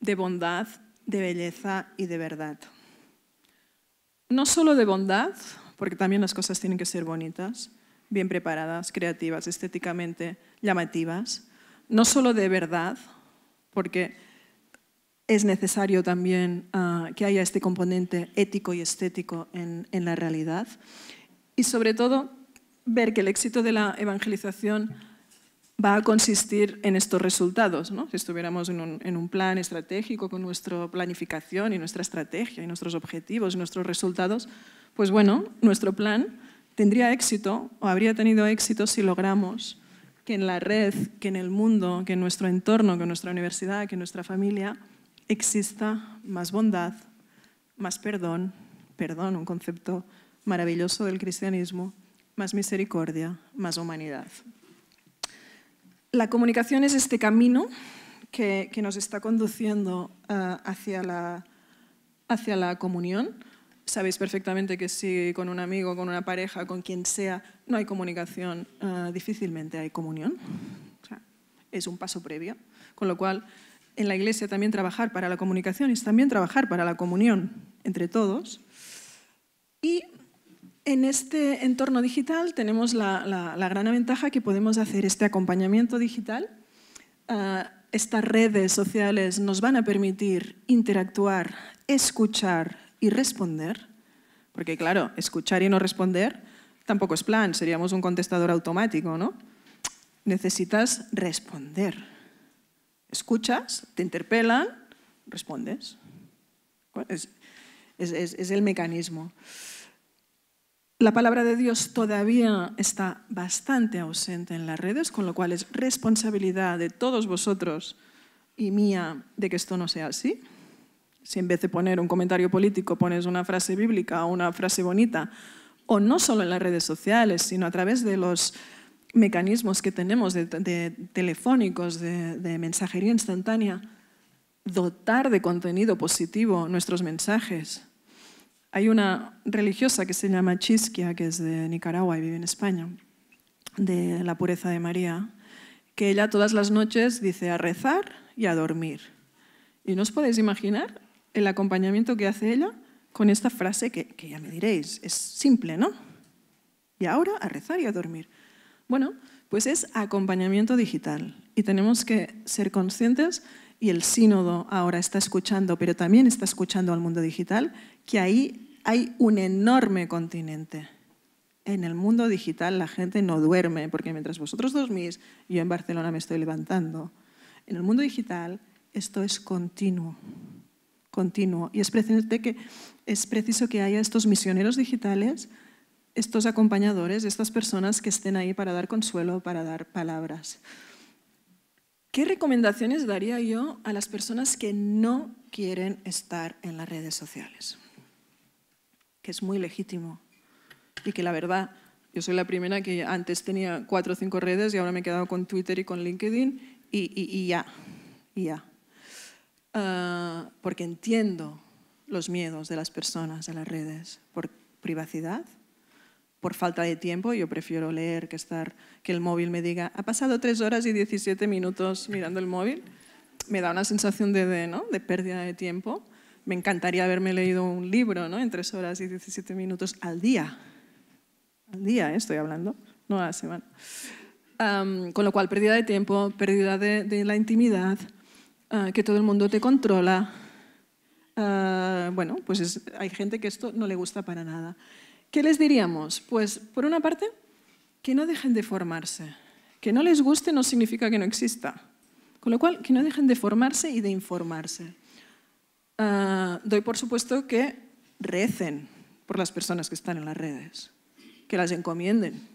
de bondad, de belleza y de verdad. No solo de bondad, porque también las cosas tienen que ser bonitas, bien preparadas, creativas, estéticamente llamativas. No solo de verdad, porque es necesario también ah, que haya este componente ético y estético en, en la realidad. Y sobre todo, ver que el éxito de la evangelización va a consistir en estos resultados. ¿no? Si estuviéramos en un, en un, plan estratégico con nuestra planificación y nuestra estrategia y nuestros objetivos y nuestros resultados, pues bueno, nuestro plan tendría éxito o habría tenido éxito si logramos que en la red, que en el mundo, que en nuestro entorno, que en nuestra universidad, que en nuestra familia, exista más bondad, más perdón, perdón, un concepto maravilloso del cristianismo, más misericordia, más humanidad la comunicación es este camino que, nos está conduciendo eh, hacia, la, hacia la comunión. Sabéis perfectamente que si con un amigo, con una pareja, con quien sea, no hay comunicación, eh, difícilmente hay comunión. es un paso previo. Con lo cual, en la Iglesia también trabajar para la comunicación es también trabajar para la comunión entre todos. Y en este entorno digital tenemos la, gran ventaja que podemos hacer este acompañamiento digital. Ah, estas redes sociales nos van a permitir interactuar, escuchar y responder, porque claro, escuchar y no responder tampoco es plan, seríamos un contestador automático, ¿no? Necesitas responder. Escuchas, te interpelan, respondes. es el mecanismo. La palabra de Dios todavía está bastante ausente en las redes, con lo cual es responsabilidad de todos vosotros y mía de que esto no sea así. Si en vez de poner un comentario político pones una frase bíblica o una frase bonita, o no solo en las redes sociales, sino a través de los mecanismos que tenemos de, telefónicos, de mensajería instantánea, dotar de contenido positivo nuestros mensajes hay una religiosa que se llama Chisquia, que es de Nicaragua y vive en España, de la pureza de María, que ella todas las noches dice a rezar y a dormir. Y no os podéis imaginar el acompañamiento que hace ella con esta frase que, ya me diréis, es simple, ¿no? Y ahora a rezar y a dormir. Bueno, pues es acompañamiento digital y tenemos que ser conscientes y el sínodo ahora está escuchando, pero también está escuchando al mundo digital, que ahí hay un enorme continente. En el mundo digital la gente no duerme, porque mientras vosotros dormís, yo en Barcelona me estoy levantando. En el mundo digital esto es continuo, continuo. Y es preciso que, es preciso que haya estos misioneros digitales, estos acompañadores, estas personas que estén ahí para dar consuelo, para dar palabras. ¿Qué recomendaciones daría yo a las personas que no quieren estar en las redes sociales? que es muy legítimo y que la verdad, yo soy la primera que antes tenía cuatro o cinco redes y ahora me he quedado con Twitter y con LinkedIn y, ya, y ya. Ah, porque entiendo los miedos de las personas de las redes por privacidad, por falta de tiempo. Yo prefiero leer que estar que el móvil me diga ha pasado tres horas y 17 minutos mirando el móvil. Me da una sensación de, de pérdida de tiempo me encantaría haberme leído un libro ¿no? en tres horas y 17 minutos al día. Al día ¿eh? estoy hablando, no a la semana. con lo cual, pérdida de tiempo, pérdida de, la intimidad, ah, que todo el mundo te controla. Ah, bueno, pues hay gente que esto no le gusta para nada. ¿Qué les diríamos? Pues, por una parte, que no dejen de formarse. Que no les guste no significa que no exista. Con lo cual, que no dejen de formarse y de informarse. Ah, doy por supuesto que recen por las personas que están en las redes, que las encomienden,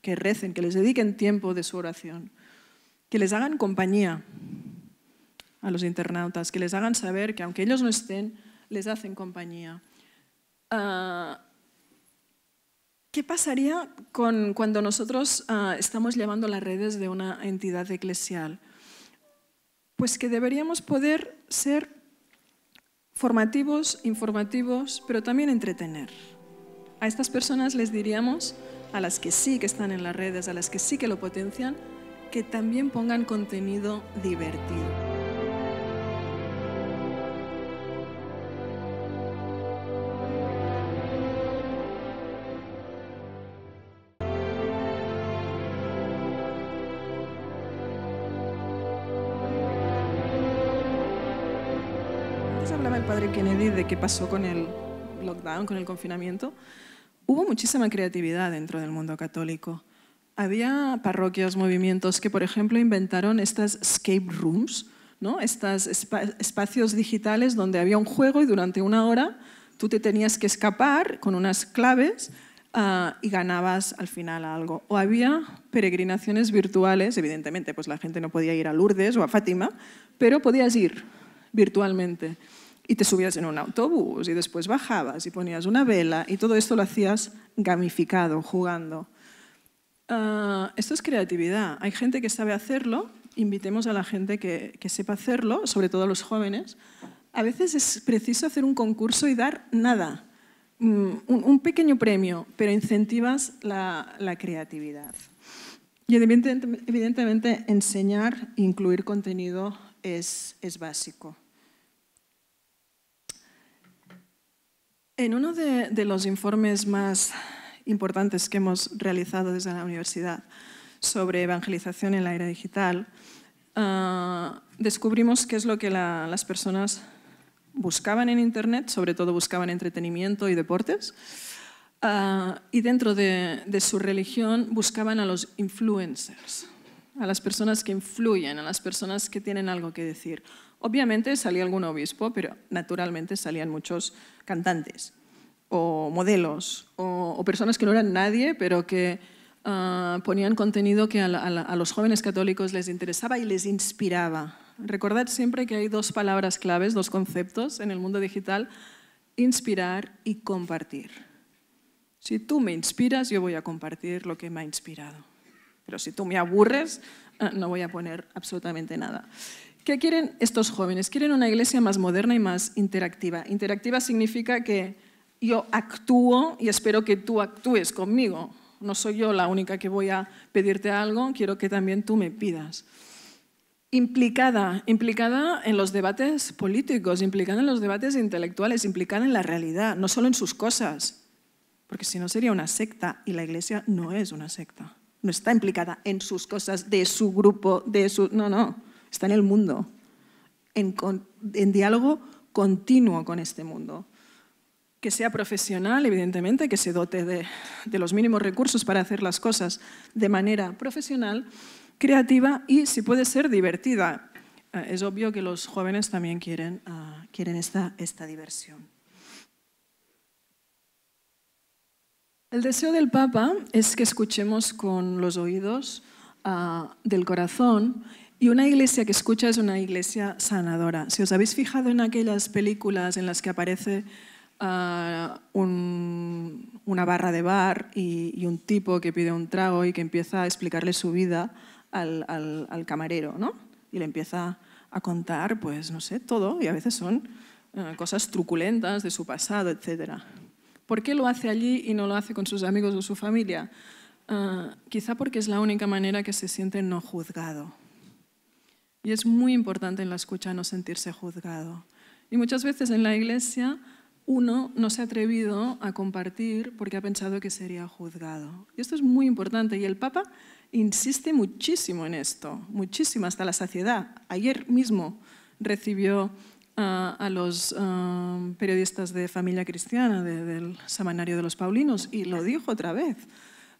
que recen, que les dediquen tiempo de su oración, que les hagan compañía a los internautas, que les hagan saber que aunque ellos no estén, les hacen compañía. Ah, ¿Qué pasaría cuando nosotros ah, estamos llevando las redes de una entidad eclesial? Pues que deberíamos poder ser formativos, informativos, pero también entretener. A estas personas les diríamos, a las que sí que están en las redes, a las que sí que lo potencian, que también pongan contenido divertido. Kennedy de qué pasó con el lockdown, con el confinamiento, hubo muchísima creatividad dentro del mundo católico. Había parroquias, movimientos que, por ejemplo, inventaron estas escape rooms, ¿no? estos espacios digitales donde había un juego y durante una hora tú te tenías que escapar con unas claves ah, y ganabas al final algo. O había peregrinaciones virtuales, evidentemente, pues la gente no podía ir a Lourdes o a Fátima, pero podías ir virtualmente y te subías en un autobús y después bajabas y ponías una vela y todo esto lo hacías gamificado, jugando. Ah, esto es creatividad. Hay gente que sabe hacerlo, invitemos a la gente que, sepa hacerlo, sobre todo a los jóvenes. A veces es preciso hacer un concurso y dar nada, mm, un, pequeño premio, pero incentivas la, creatividad. Y evidentemente, enseñar e incluir contenido es básico. En uno de, los informes más importantes que hemos realizado desde la universidad sobre evangelización en la era digital, ah, descubrimos qué es lo que las personas buscaban en Internet, sobre todo buscaban entretenimiento y deportes, ah, y dentro de, su religión buscaban a los influencers, a las personas que influyen, a las personas que tienen algo que decir. Obviamente salía algún obispo, pero naturalmente salían muchos cantantes o modelos o, personas que no eran nadie, pero que ah, ponían contenido que a los jóvenes católicos les interesaba y les inspiraba. Recordad siempre que hay dos palabras claves, dos conceptos en el mundo digital, inspirar y compartir. Si tú me inspiras, yo voy a compartir lo que me ha inspirado. Pero si tú me aburres, ah, no voy a poner absolutamente nada. ¿Qué quieren estos jóvenes? Quieren una iglesia más moderna y más interactiva. Interactiva significa que yo actúo y espero que tú actúes conmigo. No soy yo la única que voy a pedirte algo, quiero que también tú me pidas. Implicada, implicada en los debates políticos, implicada en los debates intelectuales, implicada en la realidad, no solo en sus cosas, porque si no sería una secta y la iglesia no es una secta. No está implicada en sus cosas, de su grupo, de su... No, no está en el mundo, en, diálogo continuo con este mundo. Que sea profesional, evidentemente, que se dote de, los mínimos recursos para hacer las cosas de manera profesional, creativa y, si puede ser, divertida. Eh, es obvio que los jóvenes también quieren, ah, quieren esta, esta diversión. El deseo del Papa es que escuchemos con los oídos ah, del corazón y una iglesia que escucha es una iglesia sanadora. Si os habéis fijado en aquellas películas en las que aparece ah, una barra de bar y, un tipo que pide un trago y que empieza a explicarle su vida al, camarero, ¿no? Y le empieza a contar, pues, no sé, todo, y a veces son eh, cosas truculentas de su pasado, etc. ¿Por qué lo hace allí y no lo hace con sus amigos o su familia? Ah, quizá porque es la única manera que se siente no juzgado. Y es muy importante en la escucha no sentirse juzgado. Y muchas veces en la iglesia uno no se ha atrevido a compartir porque ha pensado que sería juzgado. Y esto es muy importante. Y el Papa insiste muchísimo en esto, muchísimo, hasta la saciedad. Ayer mismo recibió a los um, periodistas de familia cristiana del Semanario de los Paulinos y lo dijo otra vez.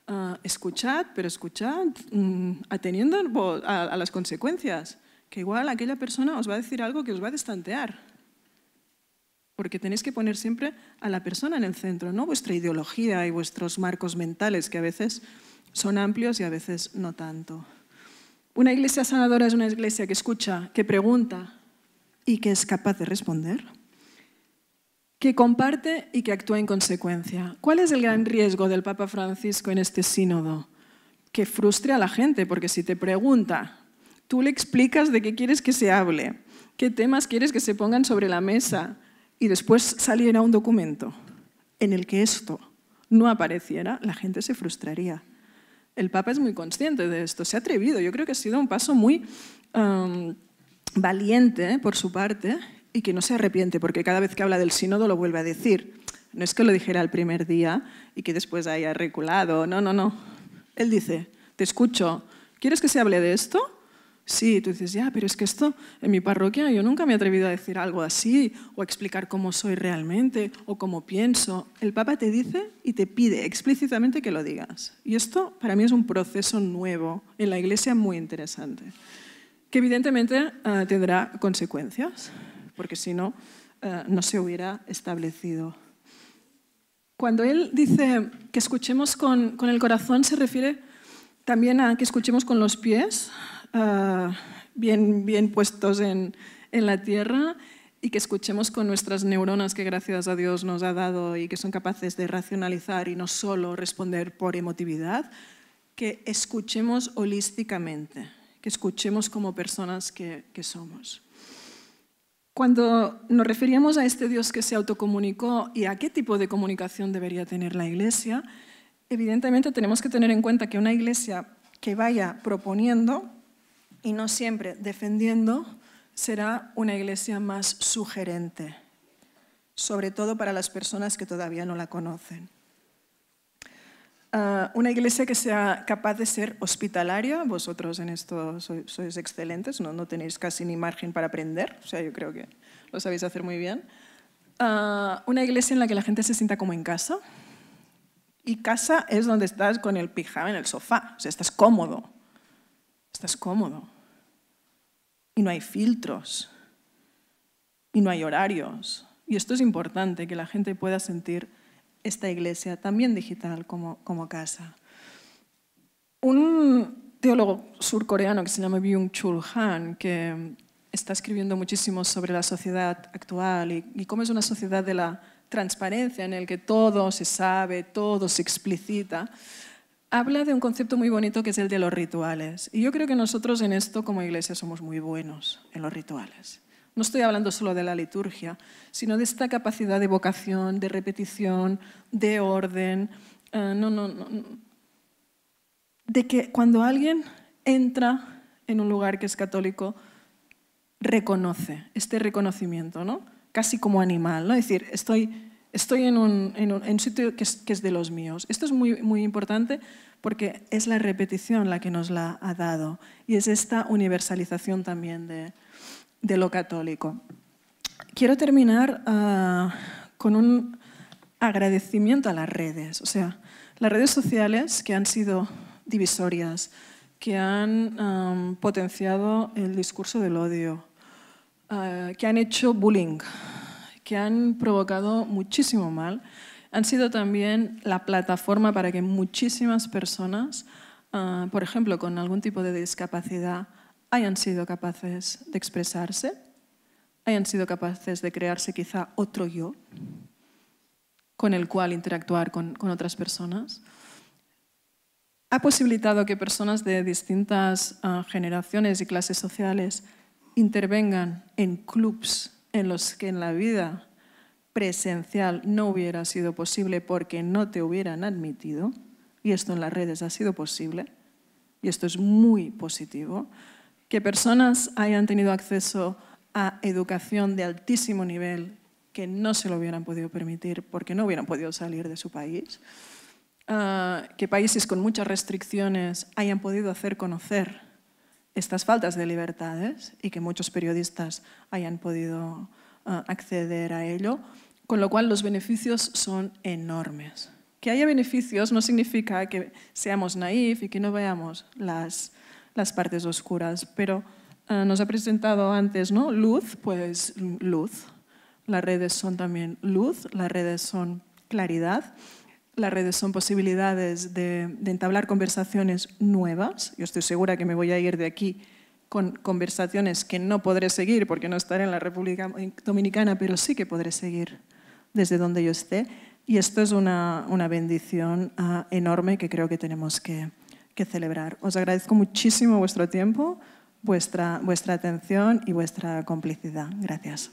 Ah, escuchad, pero escuchad mm, ateniendo a, las consecuencias que igual aquella persona os va a decir algo que os va a destantear. Porque tenéis que poner siempre a la persona en el centro, no vuestra ideología y vuestros marcos mentales, que a veces son amplios y a veces no tanto. Una iglesia sanadora es una iglesia que escucha, que pregunta y que es capaz de responder, que comparte y que actúa en consecuencia. ¿Cuál es el gran riesgo del Papa Francisco en este sínodo? Que frustre a la gente, porque si te pregunta Tú le explicas de qué quieres que se hable, qué temas quieres que se pongan sobre la mesa y después saliera un documento en el que esto no apareciera, la gente se frustraría. El Papa es muy consciente de esto, se ha atrevido. Yo creo que ha sido un paso muy valiente por su parte y que no se arrepiente, porque cada vez que habla del sínodo lo vuelve a decir. No es que lo dijera el primer día y que después haya reculado, no, no, no. Él dice, te escucho, ¿quieres que se hable de esto? Sí, tú dices, ya, pero es que esto en mi parroquia yo nunca me he atrevido a decir algo así o a explicar cómo soy realmente o cómo pienso. El Papa te dice y te pide explícitamente que lo digas. Y esto para mí es un proceso nuevo en la Iglesia muy interesante, que evidentemente ah, tendrá consecuencias, porque si no, ah, no se hubiera establecido. Cuando él dice que escuchemos con el corazón, se refiere también a que escuchemos con los pies Ah, bien, bien puestos en, la tierra y que escuchemos con nuestras neuronas que gracias a Dios nos ha dado y que son capaces de racionalizar y no solo responder por emotividad, que escuchemos holísticamente, que escuchemos como personas que, que somos. Cuando nos referíamos a este Dios que se autocomunicó y a qué tipo de comunicación debería tener la Iglesia, evidentemente tenemos que tener en cuenta que una Iglesia que vaya proponiendo y no siempre defendiendo, será una iglesia más sugerente, sobre todo para las personas que todavía no la conocen. Ah, una iglesia que sea capaz de ser hospitalaria, vosotros en esto sois, excelentes, ¿no? no, tenéis casi ni margen para aprender, o sea, yo creo que lo sabéis hacer muy bien. Ah, una iglesia en la que la gente se sienta como en casa, y casa es donde estás con el pijama en el sofá, o sea, estás cómodo, estás cómodo y no hay filtros y no hay horarios. Y esto es importante, que la gente pueda sentir esta iglesia también digital como, como casa. Un teólogo surcoreano que se llama Byung-Chul Han, que está escribiendo muchísimo sobre la sociedad actual y, cómo es una sociedad de la transparencia en el que todo se sabe, todo se explicita, habla de un concepto muy bonito que es el de los rituales. Y yo creo que nosotros en esto como iglesia somos muy buenos en los rituales. No estoy hablando solo de la liturgia, sino de esta capacidad de vocación, de repetición, de orden. Eh, no, no, no, de que cuando alguien entra en un lugar que es católico, reconoce este reconocimiento, ¿no? Casi como animal, ¿no? Es decir, estoy estoy en un, sitio que es, de los míos. Esto es muy, importante porque es la repetición la que nos la ha dado y es esta universalización también de, lo católico. Quiero terminar ah, con un agradecimiento a las redes, o sea, las redes sociales que han sido divisorias, que han potenciado el discurso del odio, ah, que han hecho bullying que han provocado muchísimo mal, han sido también la plataforma para que muchísimas personas, ah, por ejemplo, con algún tipo de discapacidad, hayan sido capaces de expresarse, hayan sido capaces de crearse quizá otro yo con el cual interactuar con, otras personas ha posibilitado que personas de distintas ah, generaciones y clases sociales intervengan en clubs en los que en la vida presencial no hubiera sido posible porque no te hubieran admitido, y esto en las redes ha sido posible, y esto es muy positivo, que personas hayan tenido acceso a educación de altísimo nivel que no se lo hubieran podido permitir porque no hubieran podido salir de su país, ah, que países con muchas restricciones hayan podido hacer conocer estas faltas de libertades y que muchos periodistas hayan podido eh, acceder a ello, con lo cual los beneficios son enormes. Que haya beneficios no significa que seamos naif y que no veamos las, partes oscuras, pero eh, nos ha presentado antes ¿no? luz, pues luz. Las redes son también luz, las redes son claridad las redes son posibilidades de, entablar conversaciones nuevas. Yo estoy segura que me voy a ir de aquí con conversaciones que no podré seguir porque no estaré en la República Dominicana, pero sí que podré seguir desde donde yo esté. Y esto es una, bendición ah, enorme que creo que tenemos que, que, celebrar. Os agradezco muchísimo vuestro tiempo, vuestra, vuestra atención y vuestra complicidad. Gracias.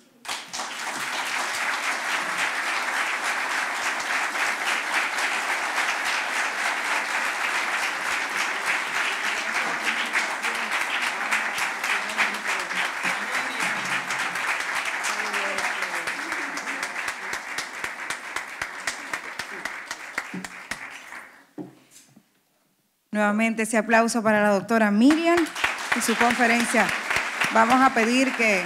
ese aplauso para la doctora Miriam y su conferencia. Vamos a pedir que...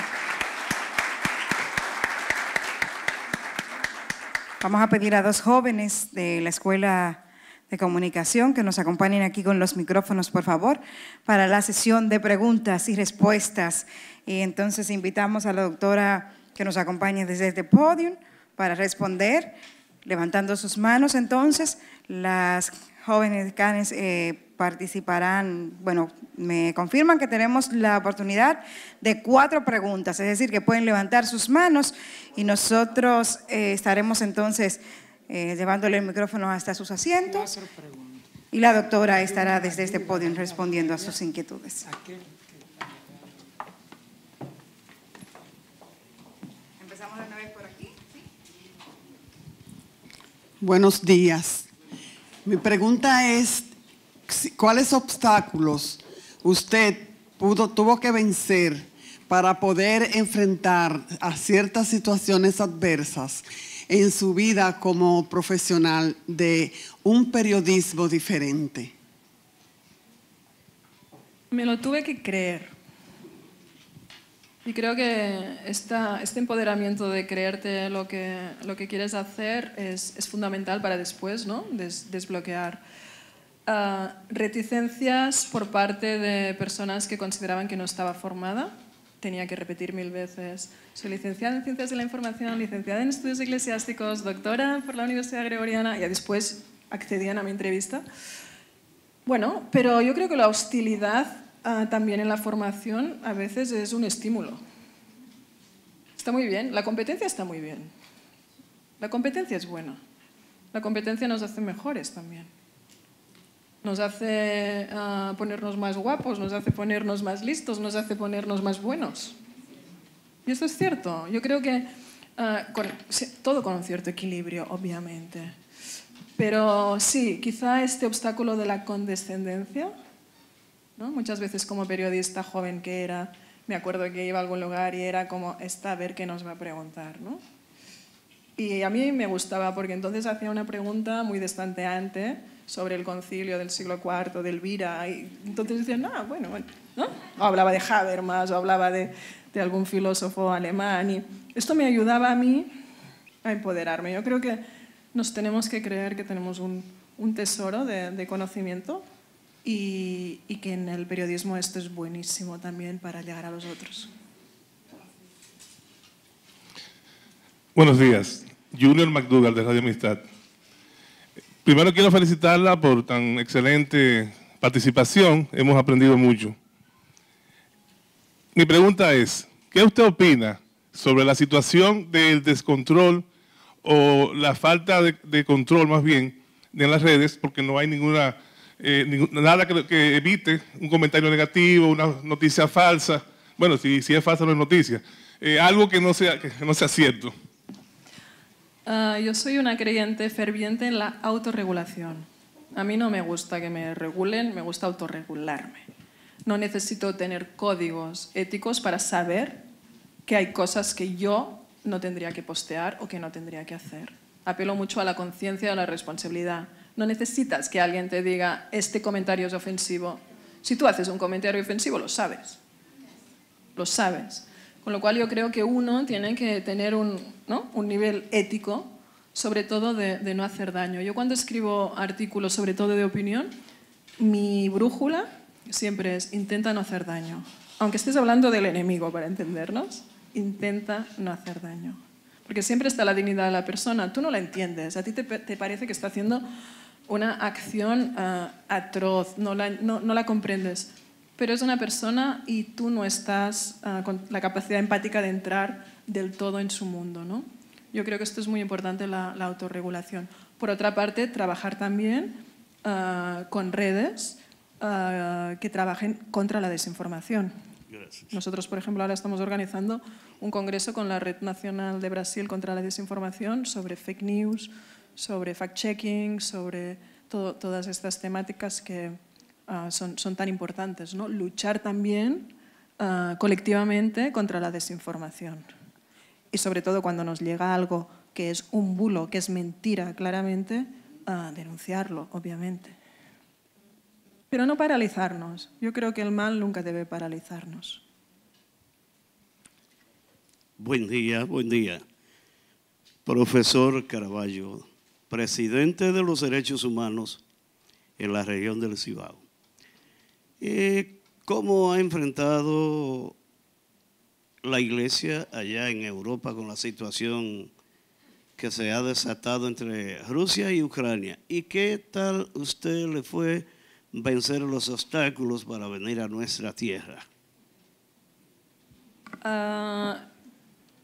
Vamos a pedir a dos jóvenes de la Escuela de Comunicación que nos acompañen aquí con los micrófonos, por favor, para la sesión de preguntas y respuestas. Y entonces invitamos a la doctora que nos acompañe desde este podio para responder, levantando sus manos entonces, las jóvenes canes eh, participarán, bueno, me confirman que tenemos la oportunidad de cuatro preguntas, es decir, que pueden levantar sus manos y nosotros eh, estaremos entonces eh, llevándole el micrófono hasta sus asientos y la doctora estará desde este podio respondiendo a sus inquietudes. Empezamos de una vez por aquí. Buenos días. Mi pregunta es, ¿cuáles obstáculos usted pudo, tuvo que vencer para poder enfrentar a ciertas situaciones adversas en su vida como profesional de un periodismo diferente? Me lo tuve que creer. Y creo que este empoderamiento de creerte lo que, lo que quieres hacer es, es fundamental para después ¿no? desbloquear. Ah, reticencias por parte de personas que consideraban que no estaba formada. Tenía que repetir mil veces. Soy licenciada en Ciencias de la Información, licenciada en Estudios Eclesiásticos, doctora por la Universidad Gregoriana. Y después accedían a mi entrevista. Bueno, pero yo creo que la hostilidad Ah, también en la formación a veces es un estímulo. Está muy bien, la competencia está muy bien. La competencia es buena. La competencia nos hace mejores también. Nos hace ah, ponernos más guapos, nos hace ponernos más listos, nos hace ponernos más buenos. Y eso es cierto. Yo creo que ah, todo con un cierto equilibrio, obviamente. Pero sí, quizá este obstáculo de la condescendencia Muchas veces como periodista joven que era, me acuerdo que iba a algún lugar y era como, está a ver qué nos va a preguntar, Y a mí me gustaba porque entonces hacía una pregunta muy distanteante sobre el concilio del siglo IV, del Elvira, y entonces decía, no, ah, bueno, bueno, ¿no? O hablaba de Habermas, o hablaba de, de algún filósofo alemán, y esto me ayudaba a mí a empoderarme. Yo creo que nos tenemos que creer que tenemos un, un tesoro de, de conocimiento y, que en el periodismo esto es buenísimo también para llegar a los otros. Buenos días. Junior McDougall, de Radio Amistad. Primero quiero felicitarla por tan excelente participación. Hemos aprendido mucho. Mi pregunta es, ¿qué usted opina sobre la situación del descontrol o la falta de, de control, más bien, de las redes? Porque no hay ninguna eh, nada que, evite un comentario negativo, una noticia falsa. Bueno, si, es falsa no es noticia. Eh, algo que no sea, que no sea cierto. Ah, yo soy una creyente ferviente en la autorregulación. A mí no me gusta que me regulen, me gusta autorregularme. No necesito tener códigos éticos para saber que hay cosas que yo no tendría que postear o que no tendría que hacer. Apelo mucho a la conciencia y a la responsabilidad. No necesitas que alguien te diga, este comentario es ofensivo. Si tú haces un comentario ofensivo, lo sabes. Lo sabes. Con lo cual yo creo que uno tiene que tener un, nivel ético, sobre todo de, no hacer daño. Yo cuando escribo artículos, sobre todo de opinión, mi brújula siempre es, intenta no hacer daño. Aunque estés hablando del enemigo, para entendernos, intenta no hacer daño. Porque siempre está la dignidad de la persona. Tú no la entiendes. A ti te parece que está haciendo una acción ah, atroz, no la, comprendes. Pero es una persona y tú no estás ah, con la capacidad empática de entrar del todo en su mundo. Yo creo que esto es muy importante, la, autorregulación. Por otra parte, trabajar también ah, con redes que trabajen contra la desinformación. Nosotros, por ejemplo, ahora estamos organizando un congreso con la Red Nacional de Brasil contra la Desinformación sobre fake news, sobre fact-checking, sobre todas estas temáticas que ah, son, tan importantes. ¿no? Luchar también ah, colectivamente contra la desinformación. Y sobre todo cuando nos llega algo que es un bulo, que es mentira claramente, ah, denunciarlo, obviamente. Pero no paralizarnos. Yo creo que el mal nunca debe paralizarnos. Buen día, buen día. Profesor Caraballo, presidente de los derechos humanos en la región del Cibao. Eh, ¿Cómo ha enfrentado la iglesia allá en Europa con la situación que se ha desatado entre Rusia y Ucrania? ¿Y qué tal usted le fue vencer los obstáculos para venir a nuestra tierra? Ah,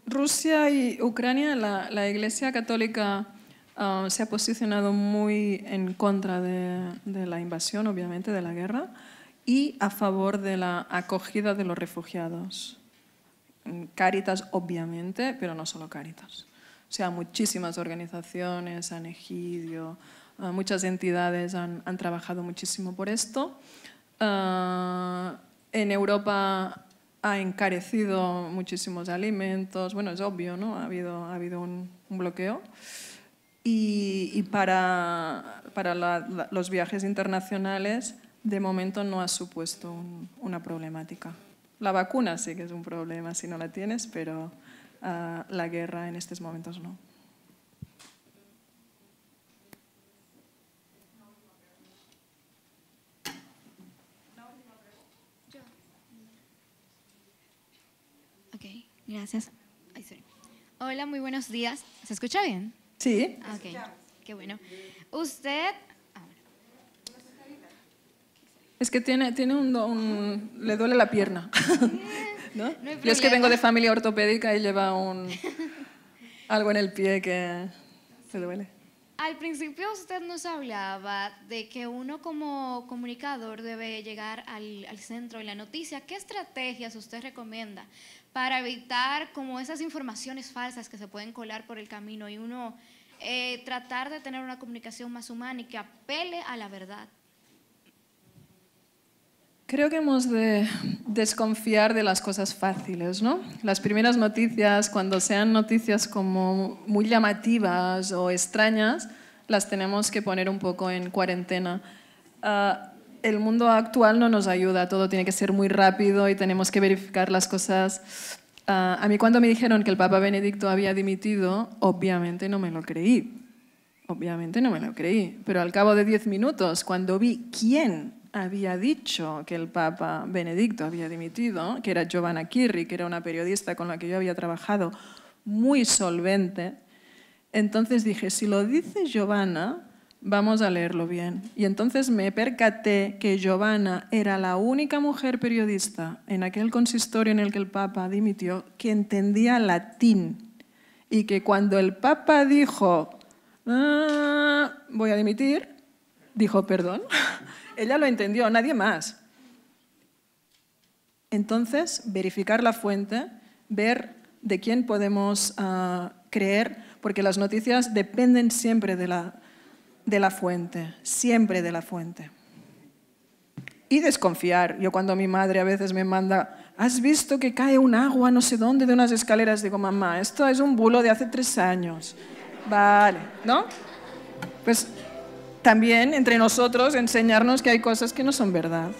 Rusia y Ucrania, la Iglesia Católica Um, se ha posicionado muy en contra de, la invasión, obviamente, de la guerra, y a favor de la acogida de los refugiados. Mm, Caritas, obviamente, pero no solo Caritas. O sea, muchísimas organizaciones, han uh, muchas entidades han, trabajado muchísimo por esto. Uh, en Europa ha encarecido muchísimos alimentos. Bueno, es obvio, ¿no? Ha habido, un bloqueo. Y, para, los viajes internacionales, de momento no ha supuesto una problemática. La vacuna sí que es un problema si no la tienes, pero ah, la guerra en estos momentos no. gracias. Hola, muy buenos días. ¿Se escucha bien? Sí. Ok, qué bueno. Usted... Es que tiene, tiene un, le duele la pierna. [LAUGHS] ¿No? Yo es que vengo de familia ortopédica y lleva un algo en el pie que se duele. Al principio usted nos hablaba de que uno como comunicador debe llegar al, al centro de la noticia. ¿Qué estrategias usted recomienda para evitar como esas informaciones falsas que se pueden colar por el camino y uno eh, tratar de tener una comunicación más humana y que apele a la verdad. Creo que hemos de desconfiar de las cosas fáciles, ¿no? Las primeras noticias, cuando sean noticias como muy llamativas o extrañas, las tenemos que poner un poco en cuarentena. Ah, el mundo actual no nos ayuda, todo tiene que ser muy rápido y tenemos que verificar las cosas. Ah, a mí cuando me dijeron que el Papa Benedicto había dimitido, obviamente no me lo creí. Obviamente no me lo creí, pero al cabo de diez minutos, cuando vi quién había dicho que el Papa Benedicto había dimitido, que era Giovanna Kirri, que era una periodista con la que yo había trabajado muy solvente, entonces dije, si lo dice Giovanna, Vamos a leerlo bien. Y entonces me percaté que Giovanna era la única mujer periodista en aquel consistorio en el que el Papa dimitió que entendía latín. Y que cuando el Papa dijo, ah, voy a dimitir, dijo, perdón, [LAUGHS] ella lo entendió, nadie más. Entonces, verificar la fuente, ver de quién podemos ah, creer, porque las noticias dependen siempre de la de la fuente, siempre de la fuente. Y desconfiar. Yo cuando mi madre a veces me manda, ¿has visto que cae un agua no sé dónde de unas escaleras? Digo, mamá, esto es un bulo de hace tres años. Vale, ¿no? Pues también entre nosotros enseñarnos que hay cosas que no son verdad.